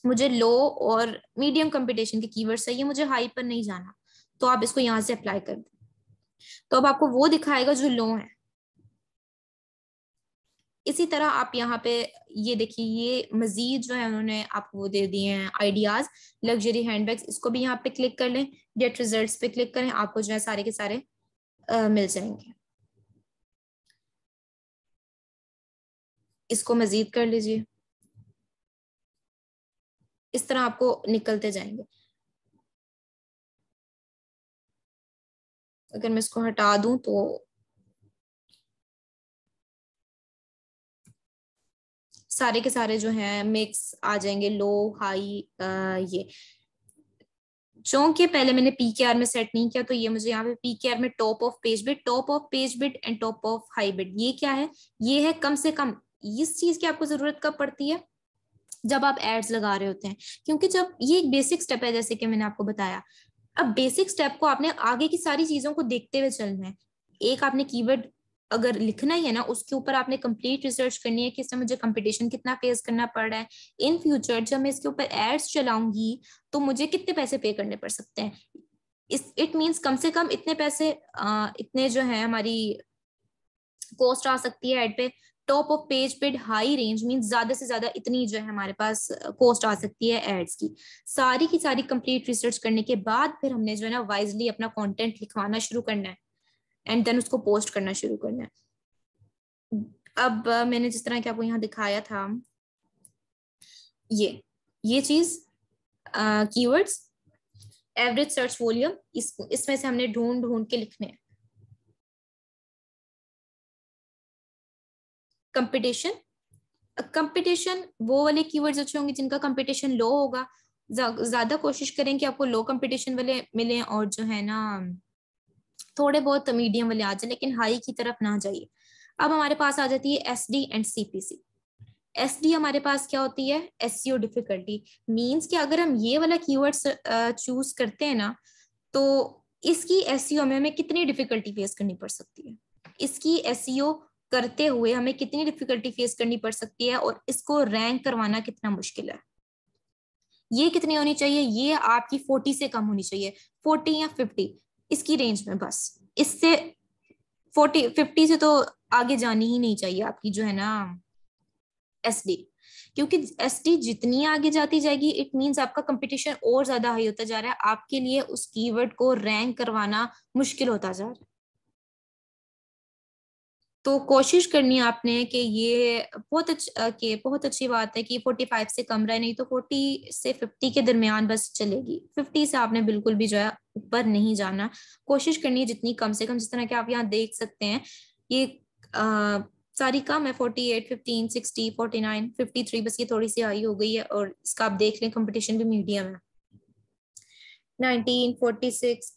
मुझे लो और मीडियम कंपटीशन के वर्ड चाहिए मुझे हाई पर नहीं जाना तो आप इसको यहाँ से अप्लाई कर दें तो अब आपको वो दिखाएगा जो लो है इसी तरह आप यहाँ पे ये देखिए ये मजीद जो है उन्होंने आपको वो दे दिए हैं आइडियाज लग्जरी हैंडबैग्स इसको भी यहाँ पे क्लिक कर लें गेट रिजल्ट्स पे क्लिक करें आपको जो है सारे के सारे आ, मिल जाएंगे इसको मजीद कर लीजिए इस तरह आपको निकलते जाएंगे अगर मैं इसको हटा दूं तो सारे के सारे जो हैं मिक्स आ जाएंगे लो हाई आ, ये चूंकि पहले मैंने पी के आर में सेट नहीं किया तो ये मुझे यहाँ पे पी के आर में top of page bid top of page bid and top of high bid ये क्या है ये है कम से कम इस चीज की आपको जरूरत कब पड़ती है जब आप एड्स लगा रहे होते हैं क्योंकि जब ये एक बेसिक स्टेप है जैसे कि मैंने आपको बताया अब बेसिक स्टेप को आपने आगे की सारी चीजों को देखते हुए चलना है एक आपने कीवर्ड अगर लिखना ही है ना उसके ऊपर आपने कंप्लीट रिसर्च करनी है कि इसमें मुझे कंपटीशन कितना फेस करना पड़ रहा है इन फ्यूचर जब मैं इसके ऊपर एड्स चलाऊंगी तो मुझे कितने पैसे पे करने पड़ सकते हैं इस इट मीन्स कम से कम इतने पैसे आ, इतने जो है हमारी कॉस्ट आ सकती है एड पे top of page paid high range mean ज्यादा से ज्यादा इतनी जो है हमारे पास कॉस्ट आ सकती है एड्स की सारी की सारी कंप्लीट रिसर्च करने के बाद फिर हमने जो है ना वाइजली अपना कॉन्टेंट लिखवाना शुरू करना है एंड देन उसको पोस्ट करना शुरू करना है अब मैंने जिस तरह की आपको यहाँ दिखाया था ये ये चीज कीवर्ड्स एवरेज सर्च वॉल्यूम इसमें से हमने ढूंढ ढूंढ के लिखने हैं कंपटीशन कंपटीशन वो वाले कीवर्ड्स अच्छे होंगे जिनका कंपटीशन लो होगा ज्यादा कोशिश करें कि आपको लो कंपटीशन वाले मिले और जो है ना थोड़े बहुत मीडियम वाले आ जाए लेकिन हाई की तरफ ना जाइए अब हमारे पास आ जाती है S D and C S D हमारे पास क्या होती है S C O difficulty means कि अगर हम ये वाला कीवर्ड्स चूज करते हैं ना तो इसकी एस सी ओ में हमें कितनी डिफिकल्टी फेस करनी पड़ सकती है इसकी एस सी ओ करते हुए हमें कितनी डिफिकल्टी फेस करनी पड़ सकती है और इसको रैंक करवाना कितना मुश्किल है ये कितनी होनी चाहिए ये आपकी फोर्टी से कम होनी चाहिए फोर्टी या फिफ्टी इसकी रेंज में बस इससे फोर्टी फिफ्टी से तो आगे जानी ही नहीं चाहिए आपकी जो है ना एस डी क्योंकि एस डी जितनी आगे जाती जाएगी इट मीन्स आपका कंपटीशन और ज्यादा हाई होता जा रहा है आपके लिए उस कीवर्ड को रैंक करवाना मुश्किल होता जा रहा है तो कोशिश करनी आपने कि ये बहुत अच्छा बहुत अच्छी बात है कि 45 से कम रहे नहीं तो 40 से 50 के दरमियान बस चलेगी 50 से आपने बिल्कुल भी जो है ऊपर नहीं जाना कोशिश करनी है जितनी कम से कम जिस तरह के आप यहाँ देख सकते हैं ये आ, सारी कम है 48, 15, 60, 49, 53 बस ये थोड़ी सी हाई हो गई है और इसका आप देख लें कंपटीशन भी मीडियम है फोर्टी सिक्स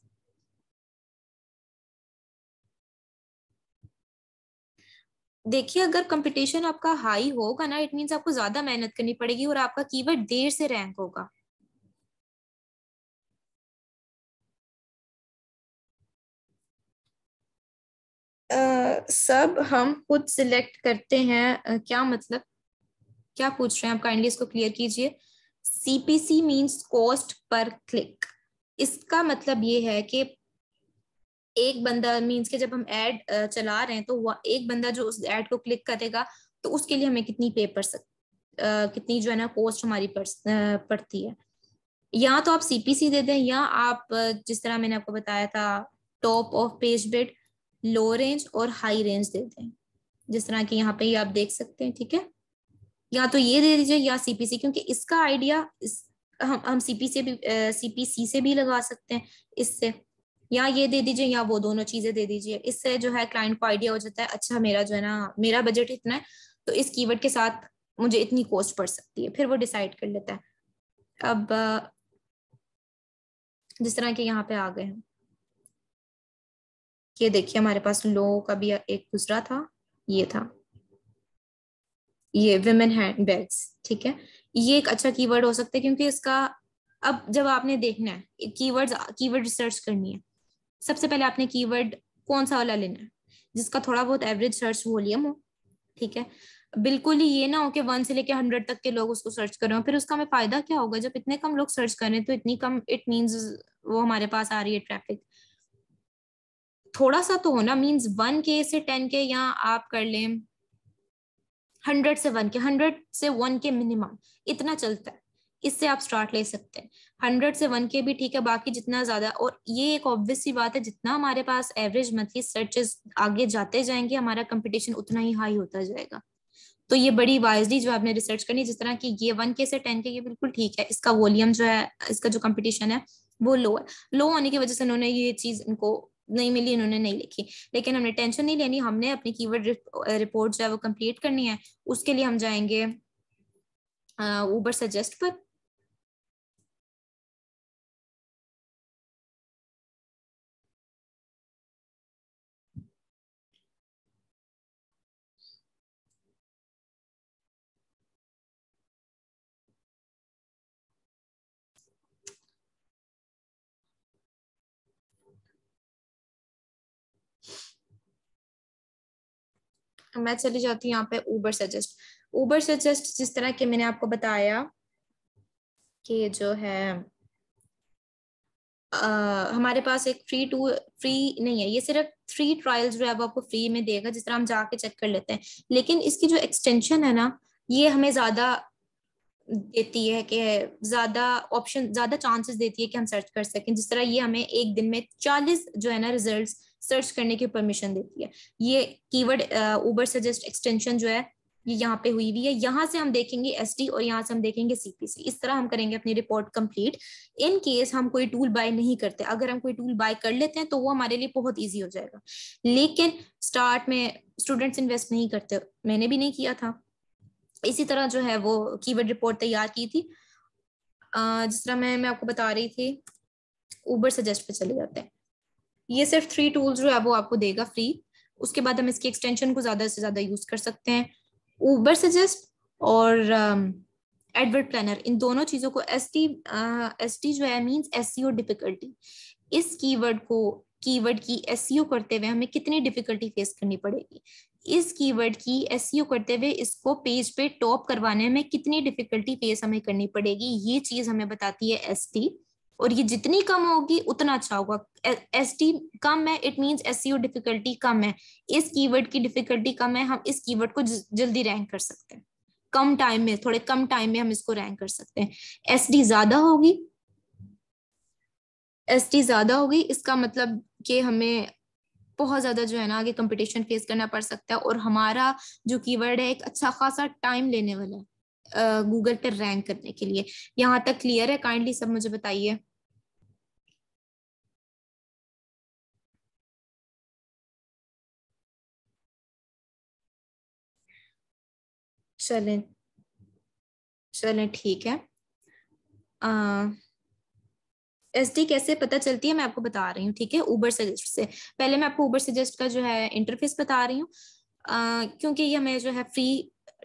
देखिए अगर कंपटीशन आपका हाई होगा ना इट मींस आपको ज्यादा मेहनत करनी पड़ेगी और आपका कीवर्ड देर से रैंक होगा uh, सब हम खुद सिलेक्ट करते हैं uh, क्या मतलब क्या पूछ रहे हैं आप काइंडली इसको क्लियर कीजिए CPC means cost per click इसका मतलब ये है कि एक बंदा मीन्स के जब हम एड चला रहे हैं तो एक बंदा जो उस एड को क्लिक करेगा तो उसके लिए हमें कितनी पे पड़ सक कितनी जो है ना कॉस्ट हमारी पड़ती है या तो आप सीपीसी दे दें या आप जिस तरह मैंने आपको बताया था top of page bid low range और हाई रेंज दे दें जिस तरह की यहाँ पे आप देख सकते हैं ठीक है या तो ये दे दीजिए या सीपीसी क्योंकि इसका आइडिया इस, हम हम सीपीसी भी सीपीसी से भी लगा सकते हैं इससे या ये दे दीजिए या वो दोनों चीजें दे दीजिए इससे जो है क्लाइंट को आइडिया हो जाता है अच्छा मेरा जो है ना मेरा बजट इतना है तो इस कीवर्ड के साथ मुझे इतनी कॉस्ट पड़ सकती है फिर वो डिसाइड कर लेता है अब जिस तरह के यहाँ पे आ गए हैं ये देखिए हमारे पास लोगों का भी एक गुजरा था ये था ये विमेन हैंड बैग्स ठीक है ये एक अच्छा कीवर्ड हो सकता है क्योंकि इसका अब जब आपने देखना है कीवर्ड्स कीवर्ड रिसर्च करनी है सबसे पहले आपने कीवर्ड कौन सा वाला लेना है जिसका थोड़ा बहुत एवरेज सर्च वॉल्यूम हो ठीक है बिल्कुल ही ये ना हो कि वन से लेके हंड्रेड तक के लोग उसको सर्च कर रहे हो फिर उसका हमें फायदा क्या होगा जब इतने कम लोग सर्च कर रहे हैं तो इतनी कम इट मीन्स वो हमारे पास आ रही है ट्रैफिक थोड़ा सा तो होना मीन्स वन के से टेन के या आप कर लें हंड्रेड से वन के हंड्रेड से वन के मिनिमम इतना चलता है इससे आप स्टार्ट ले सकते हैं हंड्रेड से वन के भी ठीक है बाकी जितना ज्यादा और ये एक ऑब्वियस सी बात है जितना हमारे पास एवरेज मंथली सर्चेस आगे जाते जाएंगे हमारा कंपटीशन उतना ही हाई होता जाएगा तो ये बड़ी वाइजली जो आपने रिसर्च करनी जिस तरह की ये वन के से टेन के ये बिल्कुल ठीक है इसका वॉल्यूम जो है इसका जो कंपटीशन है वो लो है लो होने की वजह से उन्होंने ये चीज इनको नहीं मिली इन्होंने नहीं लिखी लेकिन हमने टेंशन नहीं लेनी हमने अपनी कीवर्ड रिपोर्ट जो है वो कंप्लीट करनी है उसके लिए हम जाएंगे ऊबर सजेस्ट पर तो मैं चली जाती हूँ यहाँ पे ऊबर सजेस्ट ऊबर सजेस्ट जिस तरह के मैंने आपको बताया कि जो है आ, हमारे पास एक फ्री टू फ्री नहीं है ये सिर्फ थ्री ट्रायल जो है वो आपको फ्री में देगा जिस तरह हम जाके चेक कर लेते हैं लेकिन इसकी जो एक्सटेंशन है ना ये हमें ज्यादा देती है कि ज्यादा ऑप्शन ज्यादा चांसेस देती है कि हम सर्च कर सकें जिस तरह ये हमें एक दिन में चालीस जो है ना रिजल्ट्स सर्च करने की परमिशन देती है ये कीवर्ड ऊबर सजेस्ट एक्सटेंशन जो है ये यहाँ पे हुई हुई है यहाँ से हम देखेंगे एस और यहाँ से हम देखेंगे सीपीसी इस तरह हम करेंगे अपनी रिपोर्ट कंप्लीट इन केस हम कोई टूल बाय नहीं करते अगर हम कोई टूल बाय कर लेते हैं तो वो हमारे लिए बहुत ईजी हो जाएगा लेकिन स्टार्ट में स्टूडेंट्स इन्वेस्ट नहीं करते मैंने भी नहीं किया था इसी तरह जो है वो कीवर्ड रिपोर्ट तैयार की थी uh, जिस तरह मैं मैं आपको बता रही थी ऊबर सजेस्ट पे चले जाते हैं ये सिर्फ थ्री टूल्स जो है वो आपको देगा फ्री उसके बाद हम इसकी एक्सटेंशन को ज्यादा से ज्यादा यूज कर सकते हैं ऊबर सजेस्ट और एडवर्ड um, प्लानर इन दोनों चीजों को एस टी एस टी जो है मीन्स एस सी डिफिकल्टी इस कीवर्ड को कीवर्ड की एस e करते हुए हमें कितनी डिफिकल्टी फेस करनी पड़ेगी इस कीवर्ड की एस e करते हुए इसको पेज पे टॉप करवाने में कितनी डिफिकल्टी फेस हमें करनी पड़ेगी ये चीज हमें बताती है एस टी और ये जितनी कम होगी उतना अच्छा होगा एस टी कम है it mean S C difficulty कम है इस कीवर्ड की डिफिकल्टी कम है हम इस कीवर्ड को जल्दी रैंक कर सकते हैं कम टाइम में थोड़े कम टाइम में हम इसको रैंक कर सकते हैं एस टी ज्यादा होगी एस टी ज्यादा होगी इसका मतलब कि हमें बहुत ज्यादा जो है ना आगे कंपटीशन फेस करना पड़ सकता है और हमारा जो कीवर्ड है एक अच्छा खासा टाइम लेने वाला है गूगल पे रैंक करने के लिए यहाँ तक क्लियर है काइंडली सब मुझे बताइए चलें चलें ठीक है एस डी कैसे पता चलती है मैं आपको बता रही हूँ ठीक है ऊबर सजेस्ट से पहले मैं आपको ऊबर सजेस्ट का जो है इंटरफेस बता रही हूँ क्योंकि ये हमें जो है फ्री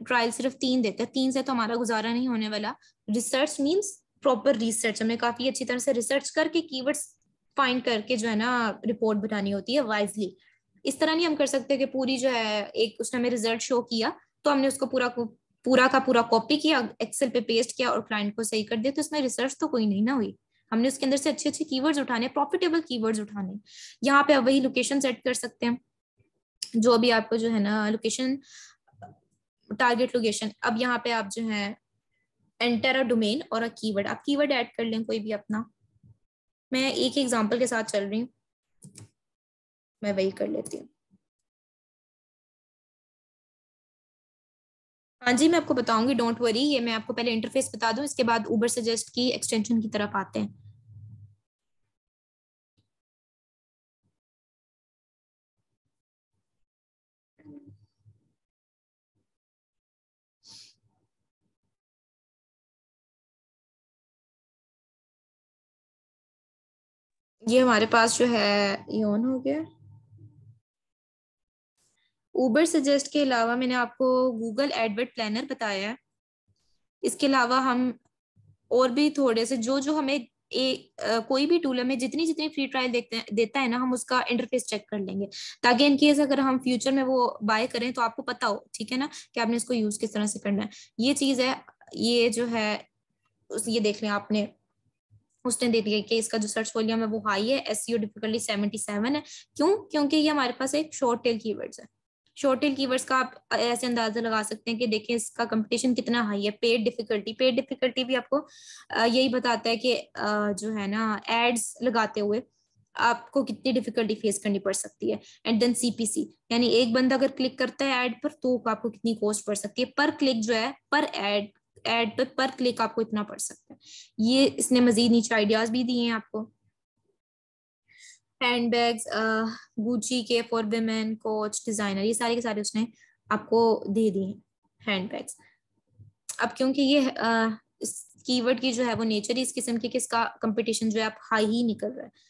ट्रायल सिर्फ तीन देते हैं तीन से तो हमारा गुजारा नहीं होने वाला रिसर्च मीन्स प्रॉपर रिसर्च हमें काफी अच्छी तरह से रिसर्च करके कीवर्ड्स फाइंड करके जो है ना रिपोर्ट बनानी होती है वाइजली इस तरह नहीं हम कर सकते कि पूरी जो है एक उसने हमें रिजल्ट शो किया तो हमने उसको पूरा पूरा का पूरा कॉपी किया एक्सेल पे पेस्ट किया और क्लाइंट को सही कर दिया तो इसमें रिसर्च तो कोई नहीं ना हुई हमने उसके अंदर से अच्छे अच्छे कीवर्ड्स उठाने प्रॉफिटेबल कीवर्ड्स उठाने यहाँ पे वही लोकेशन सेट कर सकते हैं जो अभी आपको जो है ना लोकेशन टारगेट लोकेशन अब यहाँ पे आप जो है एंटर अ डोमेन और अ कीवर्ड आप कीवर्ड ऐड कर लें कोई भी अपना मैं एक एग्जांपल के साथ चल रही हूँ मैं वही कर लेती हूँ हाँ जी मैं आपको बताऊंगी डोंट वरी ये मैं आपको पहले इंटरफेस बता दूं इसके बाद ऊबर सजेस्ट की एक्सटेंशन की तरफ आते हैं ये हमारे पास जो है ये ऑन हो गया ऊबर सजेस्ट के अलावा मैंने आपको गूगल एडवर्ट प्लानर बताया है इसके अलावा हम और भी थोड़े से जो जो हमें ए, आ, कोई भी टूल हमें जितनी जितनी फ्री ट्रायल देते देता है ना हम उसका इंटरफेस चेक कर लेंगे ताकि इनकेस अगर हम फ्यूचर में वो बाय करें तो आपको पता हो ठीक है ना कि आपने इसको यूज किस तरह से करना है ये चीज है ये जो है ये देख लें आपने उसने दे दिया कि इसका जो सर्च वॉल्यूम है वो हाई है एस डिफिकल्टी सेवेंटी सेवन है क्यों क्योंकि ये हमारे पास एक शॉर्ट टेल कीवर्ड्स है शॉर्ट टेल कीवर्ड्स का आप ऐसे अंदाजा लगा सकते हैं कि देखिए इसका कंपटीशन कितना हाई है पेड डिफिकल्टी पेड डिफिकल्टी भी आपको यही बताता है कि जो है ना एड्स लगाते हुए आपको कितनी डिफिकल्टी फेस करनी पड़ सकती है एंड देन सीपीसी यानी एक बंदा अगर क्लिक करता है एड पर तो आपको कितनी कॉस्ट पड़ सकती है पर क्लिक जो है पर एड एड पे पर क्लिक आपको इतना पड़ सकता है ये इसने मजीद नीचे आइडियाज भी दिए हैं आपको हैंड बैग्स गुची के फॉर वेमेन कोच डिजाइनर ये सारे के सारे उसने आपको दे दिए हैंड बैग्स अब क्योंकि ये uh, कीवर्ड की जो है वो नेचर ही इस किस्म की किसका कंपटीशन जो है आप हाई ही निकल रहा है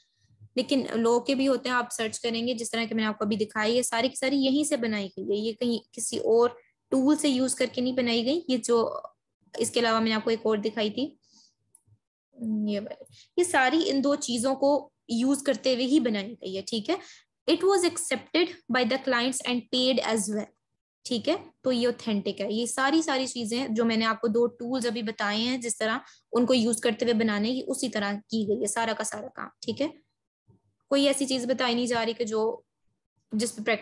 लेकिन लोग के भी होते हैं आप सर्च करेंगे जिस तरह के मैंने आपको अभी दिखाई है सारी की सारी यहीं से बनाई गई है ये कहीं किसी और टूल से यूज करके नहीं बनाई गई ये जो इसके अलावा मैंने आपको एक और दिखाई थी हम्म, ये ये सारी इन दो चीजों को यूज करते हुए ही बनाई गई है ठीक है it was accepted by the clients and paid as well ठीक है तो ये ऑथेंटिक है ये सारी सारी चीजें जो मैंने आपको दो टूल्स अभी बताए हैं जिस तरह उनको यूज करते हुए बनाने की उसी तरह की गई है सारा का सारा काम ठीक है कोई ऐसी चीज बताई नहीं जा रही कि जो जिस पे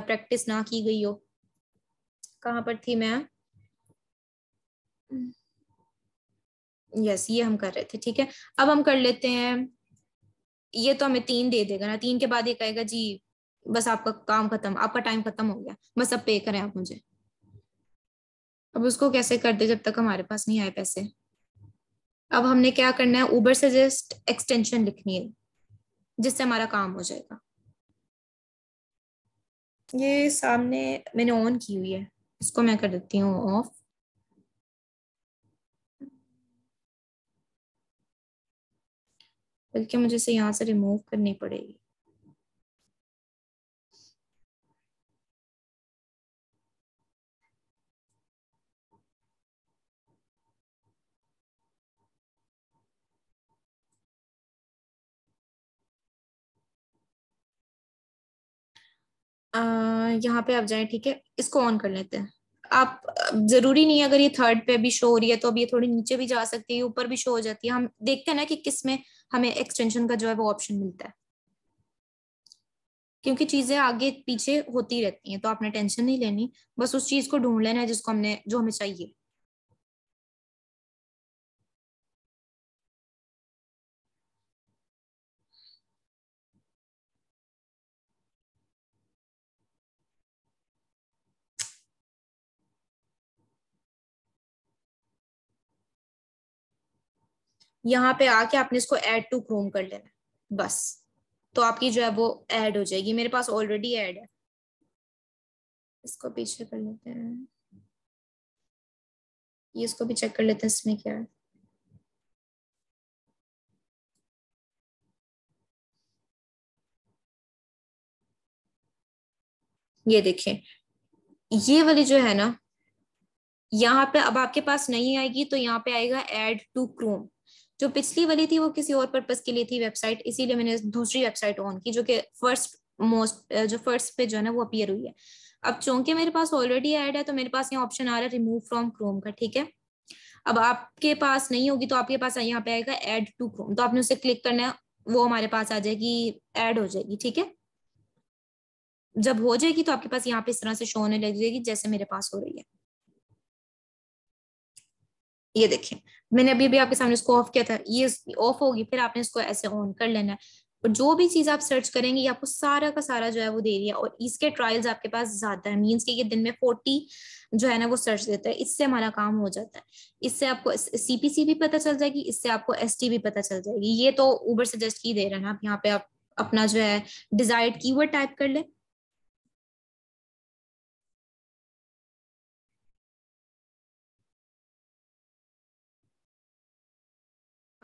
प्रैक्टिस ना की गई हो कहां पर थी मैं यस हम्म। ये हम कर रहे थे ठीक है अब हम कर लेते हैं ये तो हमें तीन दे देगा ना तीन के बाद ये कहेगा जी बस आपका काम खत्म आपका टाइम खत्म हो गया बस अब पे करें आप मुझे अब उसको कैसे कर दे जब तक हमारे पास नहीं आए पैसे अब हमने क्या करना है ऊबर से जस्ट एक्सटेंशन लिखनी है जिससे हमारा काम हो जाएगा ये सामने मैंने ऑन की हुई है इसको मैं कर देती हूँ ऑफ बल्कि मुझे इसे यहाँ से रिमूव करनी पड़ेगी यहाँ पे आप जाए ठीक है इसको ऑन कर लेते हैं आप जरूरी नहीं है अगर ये थर्ड पे भी शो हो रही है तो अब ये थोड़ी नीचे भी जा सकती है ऊपर भी शो हो जाती है हम देखते हैं ना कि किस में हमें एक्सटेंशन का जो है वो ऑप्शन मिलता है क्योंकि चीजें आगे पीछे होती रहती हैं तो आपने टेंशन नहीं लेनी बस उस चीज को ढूंढ लेना है जिसको हमने जो हमें चाहिए यहाँ पे आके आपने इसको एड टू क्रोम कर लेना है बस तो आपकी जो है वो एड हो जाएगी मेरे पास ऑलरेडी एड है इसको पीछे कर लेते हैं ये इसको भी चेक कर लेते हैं इसमें क्या है ये देखें ये वाली जो है ना यहाँ पे अब आपके पास नहीं आएगी तो यहाँ पे आएगा एड टू क्रोम जो पिछली वाली थी वो किसी और पर्पज के लिए थी वेबसाइट इसीलिए मैंने दूसरी वेबसाइट ऑन की जो कि फर्स्ट मोस्ट जो फर्स्ट पे जो है ना वो अपियर हुई है अब चूंकि मेरे पास ऑलरेडी एड है तो मेरे पास यहाँ ऑप्शन आ रहा है रिमूव फ्रॉम क्रोम का ठीक है अब आपके पास नहीं होगी तो आपके पास यहाँ पे आएगा एड टू क्रोम तो आपने उसे क्लिक करना है वो हमारे पास आ जाएगी एड हो जाएगी ठीक है जब हो जाएगी तो आपके पास यहाँ पे इस तरह से शो होने लग जाएगी जैसे मेरे पास हो रही है ये देखें मैंने अभी अभी आपके सामने इसको ऑफ किया था ये ऑफ होगी फिर आपने इसको ऐसे ऑन कर लेना है और जो भी चीज़ आप सर्च करेंगे ये आपको सारा का सारा जो है वो दे रही है और इसके ट्रायल्स आपके पास ज़्यादा है मीन्स कि ये दिन में फोर्टी जो है ना वो सर्च देता है इससे हमारा काम हो जाता है इससे आपको सीपीसी भी पता चल जाएगी इससे आपको एस भी पता चल जाएगी ये तो ऊबर सजेस्ट की दे रहे हैं ना आप यहाँ पे आप अपना जो है डिजायर्ड की टाइप कर लें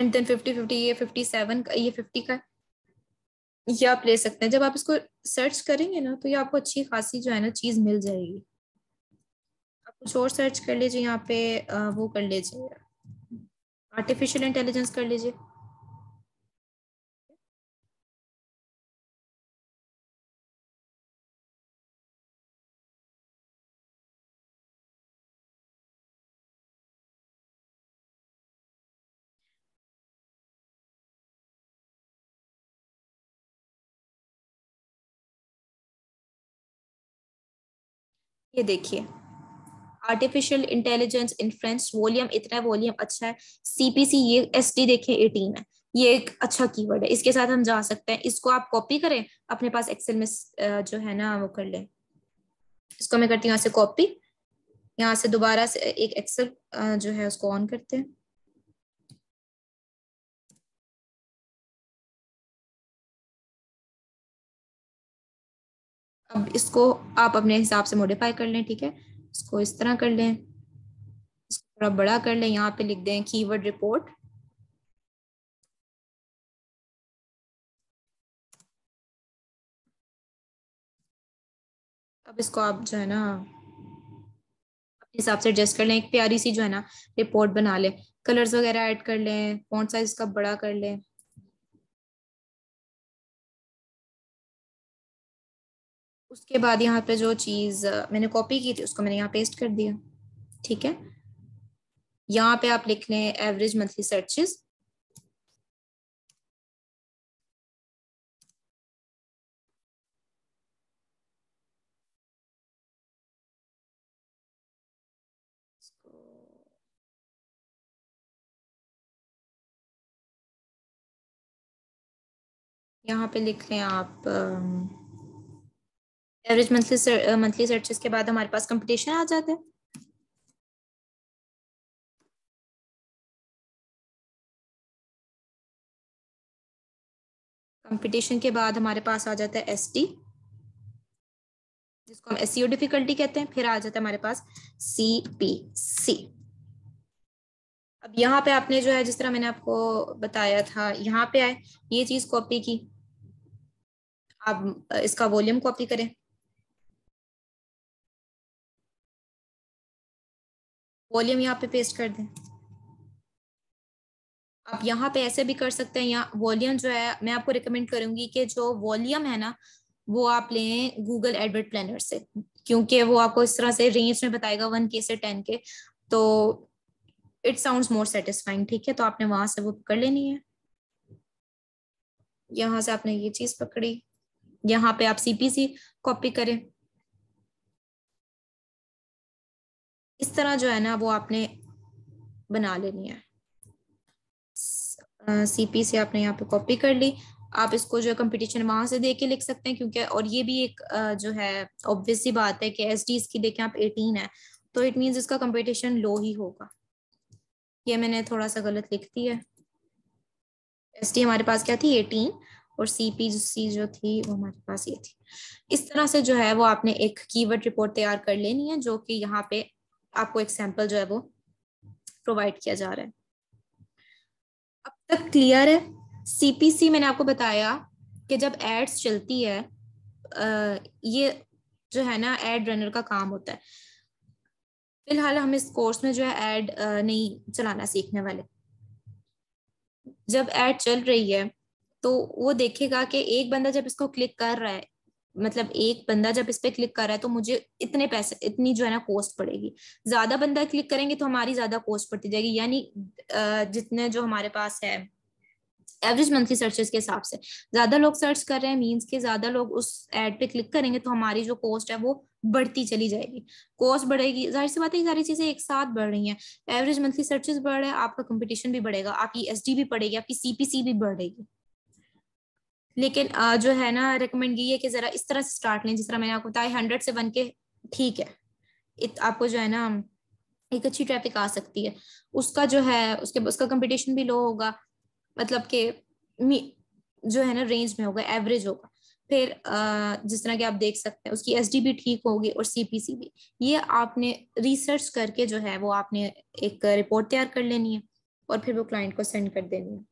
एंड देन फिफ्टी फिफ्टी ये फिफ्टी सेवन का ये फिफ्टी का ये आप ले सकते हैं जब आप इसको सर्च करेंगे ना तो ये आपको अच्छी खासी जो है ना चीज़ मिल जाएगी आप कुछ और सर्च कर लीजिए यहाँ पे आ, वो कर लीजिए आर्टिफिशियल इंटेलिजेंस कर लीजिए ये देखिए आर्टिफिशियल इंटेलिजेंस इन्फ्लुएंस वॉल्यूम इतना है वॉल्यूम अच्छा है सीपीसी ये एस टी देखिए एटीन है ये एक अच्छा कीवर्ड है इसके साथ हम जा सकते हैं इसको आप कॉपी करें अपने पास एक्सेल में जो है ना वो कर लें इसको मैं करती हूँ यहाँ से कॉपी यहाँ से दोबारा से एक एक्सेल जो है उसको ऑन करते हैं अब इसको आप अपने हिसाब से मॉडिफाई कर लें ठीक है इसको इस तरह कर लें इसको थोड़ा बड़ा कर लें यहाँ पे लिख दें कीवर्ड रिपोर्ट अब इसको आप जो है ना अपने हिसाब से एडजस्ट कर लें एक प्यारी सी जो है ना रिपोर्ट बना लें कलर्स वगैरह ऐड कर लें फॉन्ट साइज का बड़ा कर लें उसके बाद यहाँ पे जो चीज़ मैंने कॉपी की थी उसको मैंने यहाँ पेस्ट कर दिया ठीक है यहाँ पे आप लिख लें एवरेज मंथली सर्चेस यहाँ पे लिख लें आप एवरेज मंथली मंथली सर्चेस के बाद हमारे पास कंपटीशन आ जाता है कंपटीशन के बाद हमारे पास आ जाता है एस टी जिसको हम एस डिफिकल्टी e कहते हैं फिर आ जाता है हमारे पास सी पी सी अब यहाँ पे आपने जो है जिस तरह मैंने आपको बताया था यहाँ पे आए ये चीज कॉपी की आप इसका वॉल्यूम कॉपी करें वॉल्यूम यहाँ पे पेस्ट कर दें आप यहाँ पे ऐसे भी कर सकते हैं यहाँ वॉल्यूम जो है मैं आपको रिकमेंड करूंगी कि जो वॉल्यूम है ना वो आप लें गूगल एडवर्ट प्लानर से क्योंकि वो आपको इस तरह से रेंज में बताएगा वन के से टेन के तो इट साउंड मोर सेटिस्फाइंग ठीक है तो आपने वहां से वो पकड़ लेनी है यहाँ से आपने ये चीज पकड़ी यहाँ पे आप सीपीसी कॉपी करें इस तरह जो है ना वो आपने बना लेनी है सीपी से आपने यहाँ पे कॉपी कर ली आप इसको जो है कंपटीशन वहां से देख के लिख सकते हैं क्योंकि और ये भी एक जो है ऑब्वियस सी बात है कि एस डी इसकी देखें आप एटीन है तो इट मीन्स इसका कंपटीशन लो ही होगा ये मैंने थोड़ा सा गलत लिख दी है एस डी हमारे पास क्या थी एटीन और सी पी सी जो थी वो हमारे पास ये थी इस तरह से जो है वो आपने एक कीवर्ड रिपोर्ट तैयार कर लेनी है जो कि यहाँ पे आपको एक सैंपल जो है वो प्रोवाइड किया जा रहा है अब तक क्लियर है सीपीसी मैंने आपको बताया कि जब एड्स चलती है ये जो है ना एड रनर का काम होता है फिलहाल हम इस कोर्स में जो है एड नहीं चलाना सीखने वाले जब एड चल रही है तो वो देखेगा कि एक बंदा जब इसको क्लिक कर रहा है मतलब एक बंदा जब इस पे क्लिक कर रहा है तो मुझे इतने पैसे इतनी जो है ना कॉस्ट पड़ेगी ज्यादा बंदा क्लिक करेंगे तो हमारी ज्यादा कॉस्ट पड़ती जाएगी यानी जितने जो हमारे पास है एवरेज मंथली सर्चेस के हिसाब से ज्यादा लोग सर्च कर रहे हैं मीन्स के ज्यादा लोग उस एड पे क्लिक करेंगे तो हमारी जो कॉस्ट है वो बढ़ती चली जाएगी कॉस्ट बढ़ेगी जाहिर सी बात है सारी चीजें एक साथ बढ़ रही हैं एवरेज मंथली सर्चेस बढ़ रहे हैं आपका कंपटीशन भी बढ़ेगा आपकी एस भी बढ़ेगी आपकी सीपीसी भी बढ़ेगी लेकिन जो है ना रिकमेंड यही है कि जरा इस तरह से स्टार्ट लें जिस तरह मैंने आपको बताया हंड्रेड से वन के ठीक है इत, आपको जो है ना एक अच्छी ट्रैफिक आ सकती है उसका जो है उसके उसका कंपटीशन भी लो होगा मतलब के जो है ना रेंज में होगा एवरेज होगा फिर जिस तरह के आप देख सकते हैं उसकी एस भी ठीक होगी और सी भी ये आपने रिसर्च करके जो है वो आपने एक रिपोर्ट तैयार कर लेनी है और फिर वो क्लाइंट को सेंड कर देनी है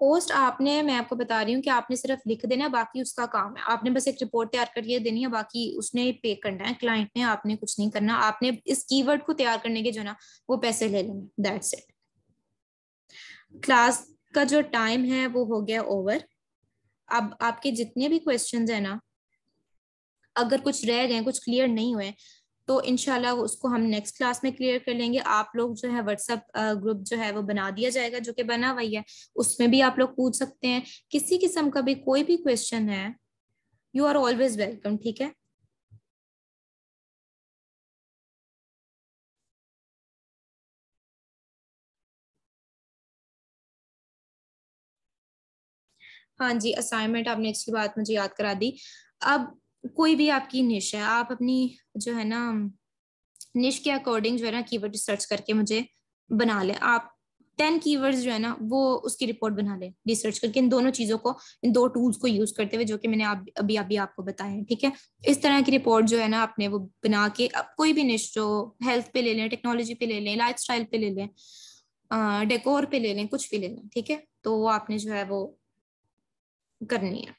पोस्ट आपने मैं आपको बता रही हूँ कि आपने सिर्फ लिख देना है बाकी उसका काम है आपने बस एक रिपोर्ट तैयार करके देनी है बाकी उसने पे करना है क्लाइंट ने आपने कुछ नहीं करना आपने इस कीवर्ड को तैयार करने के जो ना वो पैसे ले लेंगे दैट्स इट क्लास का जो टाइम है वो हो गया ओवर अब आपके जितने भी क्वेश्चन है ना अगर कुछ रह गए कुछ क्लियर नहीं हुए तो इनशाला उसको हम नेक्स्ट क्लास में क्लियर कर लेंगे आप लोग जो है व्हाट्सअप ग्रुप जो है वो बना दिया जाएगा जो कि बना हुआ है उसमें भी आप लोग पूछ सकते हैं किसी किस्म का भी कोई भी क्वेश्चन है यू आर ऑलवेज वेलकम ठीक है हाँ जी असाइनमेंट आपने अच्छी बात मुझे याद करा दी अब कोई भी आपकी निश है आप अपनी जो है ना निश के अकॉर्डिंग जो है ना कीवर्ड रिसर्च करके मुझे बना ले आप टेन कीवर्ड्स जो है ना वो उसकी रिपोर्ट बना ले रिसर्च करके इन दोनों चीजों को इन दो टूल्स को यूज करते हुए जो कि मैंने आप, अभी अभी आपको बताया ठीक है इस तरह की रिपोर्ट जो है ना आपने वो बना के अब कोई भी निश जो हेल्थ पे ले लें टेक्नोलॉजी पे ले लें लाइफ स्टाइल पे ले लें डेकोर पे ले लें कुछ भी ले लें ठीक है तो वो आपने जो है वो करनी है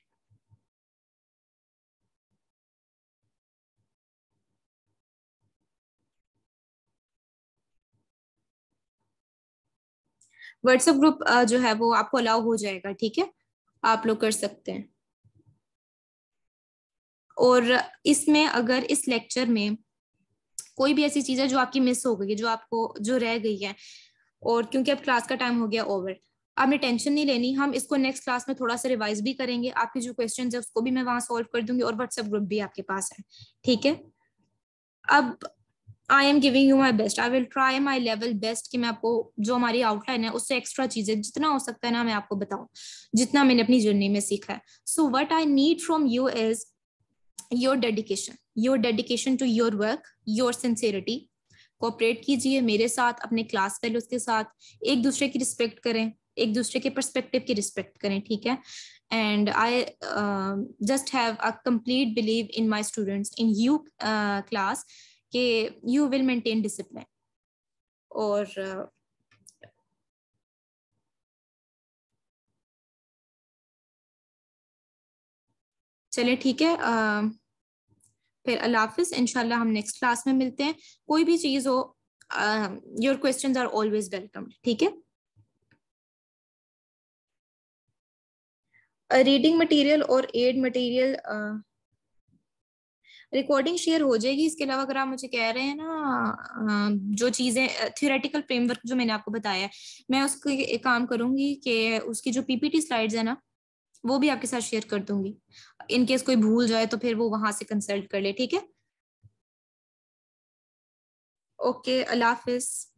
व्हाट्सएप ग्रुप जो है वो आपको अलाउ हो जाएगा ठीक है आप लोग कर सकते हैं और इसमें अगर इस लेक्चर में कोई भी ऐसी चीज है जो आपकी मिस हो गई है जो आपको जो रह गई है और क्योंकि अब क्लास का टाइम हो गया ओवर आपने टेंशन नहीं लेनी हम इसको नेक्स्ट क्लास में थोड़ा सा रिवाइज भी करेंगे आपके जो क्वेश्चन है उसको भी मैं वहां सॉल्व कर दूंगी और व्हाट्सएप ग्रुप भी आपके पास है ठीक है अब I am giving you my best I will try my level best कि मैं आपको जो हमारी आउटलाइन है उससे एक्स्ट्रा चीजें जितना हो सकता है ना मैं आपको बताऊँ जितना मैंने अपनी जर्नी में सीखा है so what I need from you is your dedication your dedication to your work your sincerity cooperate कीजिए मेरे साथ अपने क्लास फेलोज के साथ एक दूसरे की रिस्पेक्ट करें एक दूसरे के परस्पेक्टिव की रिस्पेक्ट करें ठीक है and I just have have a complete belief in my students in you uh, कि यू विल मेंटेन डिसिप्लिन और uh, चले ठीक है आ, uh, फिर अल्लाह हाफिज़ इंशाल्लाह हम नेक्स्ट क्लास में मिलते हैं कोई भी चीज़ हो your question are always welcome ठीक है रीडिंग मटेरियल और एड मटेरियल रिकॉर्डिंग शेयर हो जाएगी इसके अलावा अगर आप मुझे कह रहे हैं ना जो चीज़ें थियोरेटिकल फ्रेमवर्क जो मैंने आपको बताया मैं उसको काम करूंगी कि उसकी जो पीपीटी स्लाइड्स है ना वो भी आपके साथ शेयर कर दूंगी इनकेस कोई भूल जाए तो फिर वो वहां से कंसल्ट कर ले ठीक है ओके अल्लाह हाफिज़